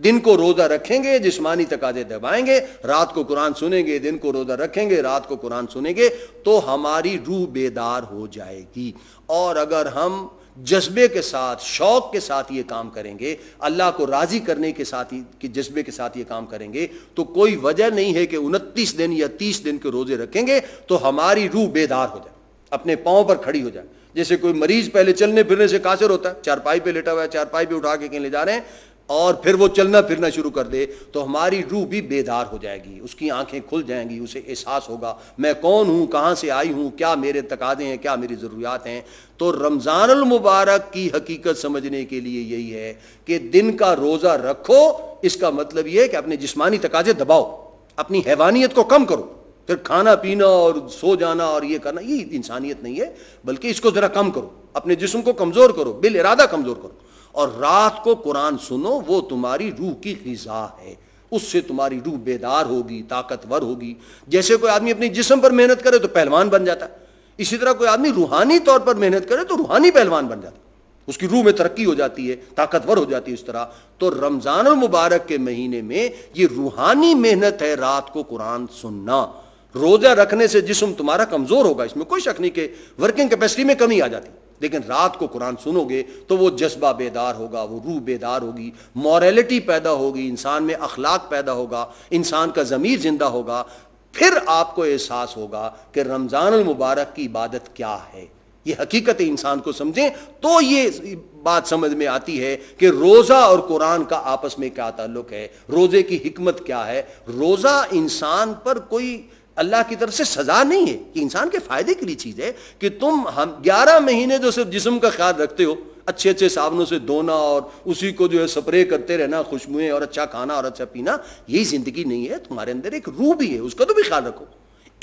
दिन को रोज़ा रखेंगे जिसमानी तकाजे दबाएंगे रात को कुरान सुनेंगे दिन को रोज़ा रखेंगे रात को कुरान सुनेंगे तो हमारी रूह बेदार हो जाएगी और अगर हम जज्बे के साथ शौक के साथ ये काम करेंगे अल्लाह को राज़ी करने के साथ ही जज्बे के साथ ये काम करेंगे तो कोई वजह नहीं है कि उनतीस दिन या तीस दिन के रोज़े रखेंगे तो हमारी रूह बेदार हो जाए अपने पाँव पर खड़ी हो जाए जैसे कोई मरीज पहले चलने फिरने से कासर होता है चारपाई पे लेटा हुआ है चारपाई पे उठा के कहीं ले जा रहे हैं और फिर वो चलना फिरना शुरू कर दे तो हमारी रूह भी बेदार हो जाएगी उसकी आंखें खुल जाएंगी उसे एहसास होगा मैं कौन हूं कहां से आई हूं क्या मेरे तकादे हैं क्या मेरी ज़रूरियात हैं तो रमज़ान मुबारक की हकीकत समझने के लिए यही है कि दिन का रोज़ा रखो इसका मतलब यह कि अपने जिस्मानी तकाजे दबाओ अपनी हैवानियत को कम करो फिर खाना पीना और सो जाना और ये करना ये इंसानियत नहीं है बल्कि इसको ज़रा कम करो अपने जिस्म को कमज़ोर करो बिल इरादा कमज़ोर करो और रात को कुरान सुनो वो तुम्हारी रूह की गजा है उससे तुम्हारी रूह बेदार होगी ताकतवर होगी जैसे कोई आदमी अपने जिसम पर मेहनत करे तो पहलवान बन जाता है इसी तरह कोई आदमी रूहानी तौर पर मेहनत करे तो रूहानी पहलवान बन जाता उसकी रूह में तरक्की हो जाती है ताकतवर हो जाती है इस तरह तो रमज़ान मुबारक के महीने में ये रूहानी मेहनत है रात को कुरान सुनना रोजा रखने से जिसम तुम्हारा कमजोर होगा इसमें कोई शक नहीं कि वर्किंग कैपेसिटी में कमी आ जाती लेकिन रात को कुरान सुनोगे तो वो जज्बा बेदार होगा वो रूह बेदार होगी मॉरेलिटी पैदा होगी इंसान में अखलाक पैदा होगा इंसान का ज़मीर जिंदा होगा फिर आपको एहसास होगा कि रमज़ान मुबारक की इबादत क्या है ये हकीकत इंसान को समझें तो ये बात समझ में आती है कि रोज़ा और कुरान का आपस में क्या ताल्लुक है रोज़े की हमत क्या है रोज़ा इंसान पर कोई अल्लाह की तरफ से सजा नहीं है कि इंसान के फायदे के लिए चीज़ है कि तुम हम ग्यारह महीने जो सिर्फ जिसम का ख्याल रखते हो अच्छे अच्छे साबुनों से धोना और उसी को जो है स्प्रे करते रहना खुशबुएं और अच्छा खाना और अच्छा पीना यही जिंदगी नहीं है तुम्हारे अंदर एक रूह भी है उसका तो भी ख्याल रखो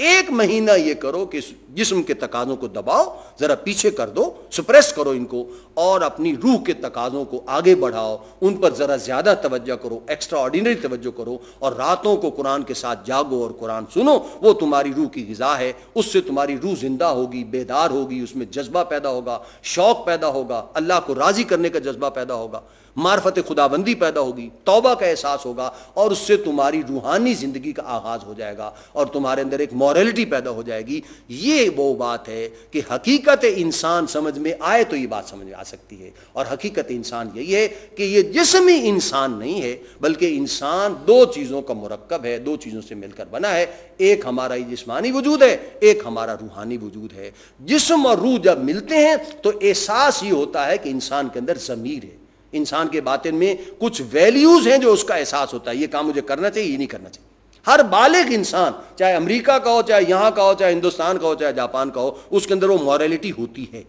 एक महीना ये करो कि जिस्म के तकाजों को दबाओ ज़रा पीछे कर दो सुप्रेस करो इनको और अपनी रूह के तकाजों को आगे बढ़ाओ उन पर ज़रा ज़्यादा तवज्जो करो एक्स्ट्रा ऑर्डिनरी तवज्जो करो और रातों को कुरान के साथ जागो और कुरान सुनो वो तुम्हारी रूह की गज़ा है उससे तुम्हारी रूह जिंदा होगी बेदार होगी उसमें जज्बा पैदा होगा शौक़ पैदा होगा अल्लाह को राज़ी करने का जज्बा पैदा होगा मार्फत खुदाबंदी पैदा होगी तोबा का एहसास होगा और उससे तुम्हारी रूहानी ज़िंदगी का आगाज़ हो जाएगा और तुम्हारे अंदर एक मॉरलिटी पैदा हो जाएगी ये वो बात है कि हकीकत इंसान समझ में आए तो ये बात समझ में आ सकती है और हकीकत इंसान यही है कि ये जिसमी इंसान नहीं है बल्कि इंसान दो चीज़ों का मरकब है दो चीज़ों से मिलकर बना है एक हमारा जिसमानी वजूद है एक हमारा रूहानी वजूद है जिसम और रूह जब मिलते हैं तो एहसास ये होता है कि इंसान के अंदर ज़मीर है इंसान के बातिन में कुछ वैल्यूज़ हैं जो उसका एहसास होता है ये काम मुझे करना चाहिए ये नहीं करना चाहिए हर बालिग इंसान चाहे अमेरिका का हो चाहे यहां का हो चाहे हिंदुस्तान का हो चाहे जापान का हो उसके अंदर वो मॉरलिटी होती है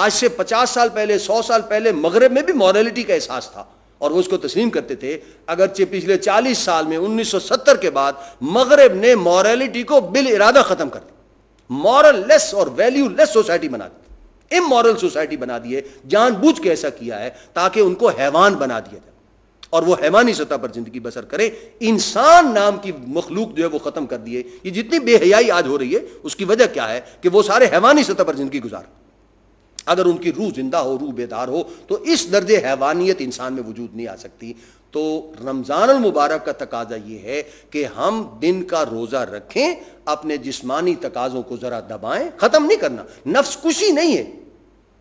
आज से पचास साल पहले सौ साल पहले मगरब में भी मॉरेलिटी का एहसास था और वो उसको तस्लीम करते थे अगरचे पिछले 40 साल में 1970 के बाद मगरब ने मॉरेलिटी को बिल इरादा ख़त्म कर दिया मॉरल लेस और वैल्यू लेस सोसाइटी बना दी इमोरल सोसाइटी बना दी है जानबूझ के ऐसा किया है ताकि उनको हैवान बना दिया जाए और वो हैवानी सतह पर जिंदगी बसर करे इंसान नाम की मखलूक जो है वो खत्म कर दिए ये जितनी बेहयाई आज हो रही है उसकी वजह क्या है कि वो सारे हैवानी सतह पर जिंदगी गुजार अगर उनकी रूह जिंदा हो रूह बेदार हो तो इस दर्जे हैवानियत इंसान में वजूद नहीं आ सकती तो रमज़ान मुबारक का तकाजा यह है कि हम दिन का रोज़ा रखें अपने जिस्मानी तकाज़ों को ज़रा दबाएं ख़त्म नहीं करना नफ्स खुशी नहीं है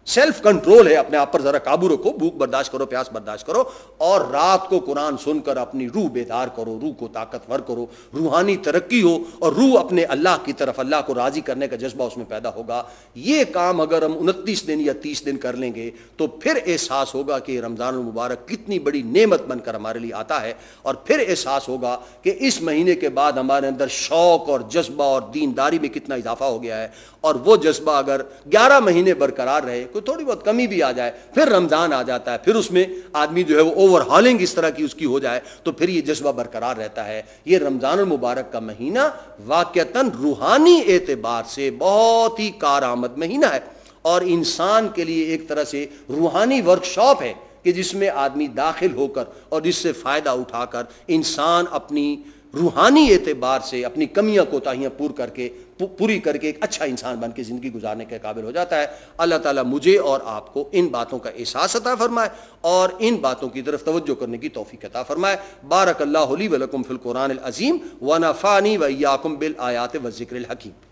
सेल्फ कंट्रोल है अपने आप पर जरा काबू रखो भूख बर्दाश्त करो प्यास बर्दाश्त करो और रात को कुरान सुनकर अपनी रूह बेदार करो रूह को ताकतवर करो रूहानी तरक्की हो और रूह अपने अल्लाह की तरफ अल्लाह को राजी करने का जज्बा उसमें पैदा होगा ये काम अगर हम उनतीस दिन या तीस दिन कर लेंगे तो फिर एहसास होगा कि रमज़ान मुबारक कितनी बड़ी नियमत बनकर हमारे लिए आता है और फिर एहसास होगा कि इस महीने के बाद हमारे अंदर शौक और जज्बा और दीनदारी में कितना इजाफा हो गया है और वह जज्बा अगर ग्यारह महीने बरकरार रहे कोई थोड़ी बहुत कमी भी आ जाए फिर रमज़ान आ जाता है फिर उसमें आदमी जो है वो ओवरहॉलिंग इस तरह की उसकी हो जाए तो फिर ये जज्बा बरकरार रहता है ये रमज़ान और मुबारक का महीना वाक़ता रूहानी एतबार से बहुत ही कारआमद महीना है और इंसान के लिए एक तरह से रूहानी वर्कशॉप है कि जिसमें आदमी दाखिल होकर और इससे फ़ायदा उठाकर इंसान अपनी रूहानी एतबार से अपनी कमियां कोताहियां पूर करके पूरी करके एक अच्छा इंसान बन के ज़िंदगी गुजारने के काबिल हो जाता है अल्लाह ताला मुझे और आपको इन बातों का एहसास अता फरमाए और इन बातों की तरफ तवज्जो करने की तोफ़ी अता फरमाए बारक अल्लाह कुरान फ़िलकुरान अज़ीम व नफ़ानी व याकुम बिल आयात व ज़िक्र हकीम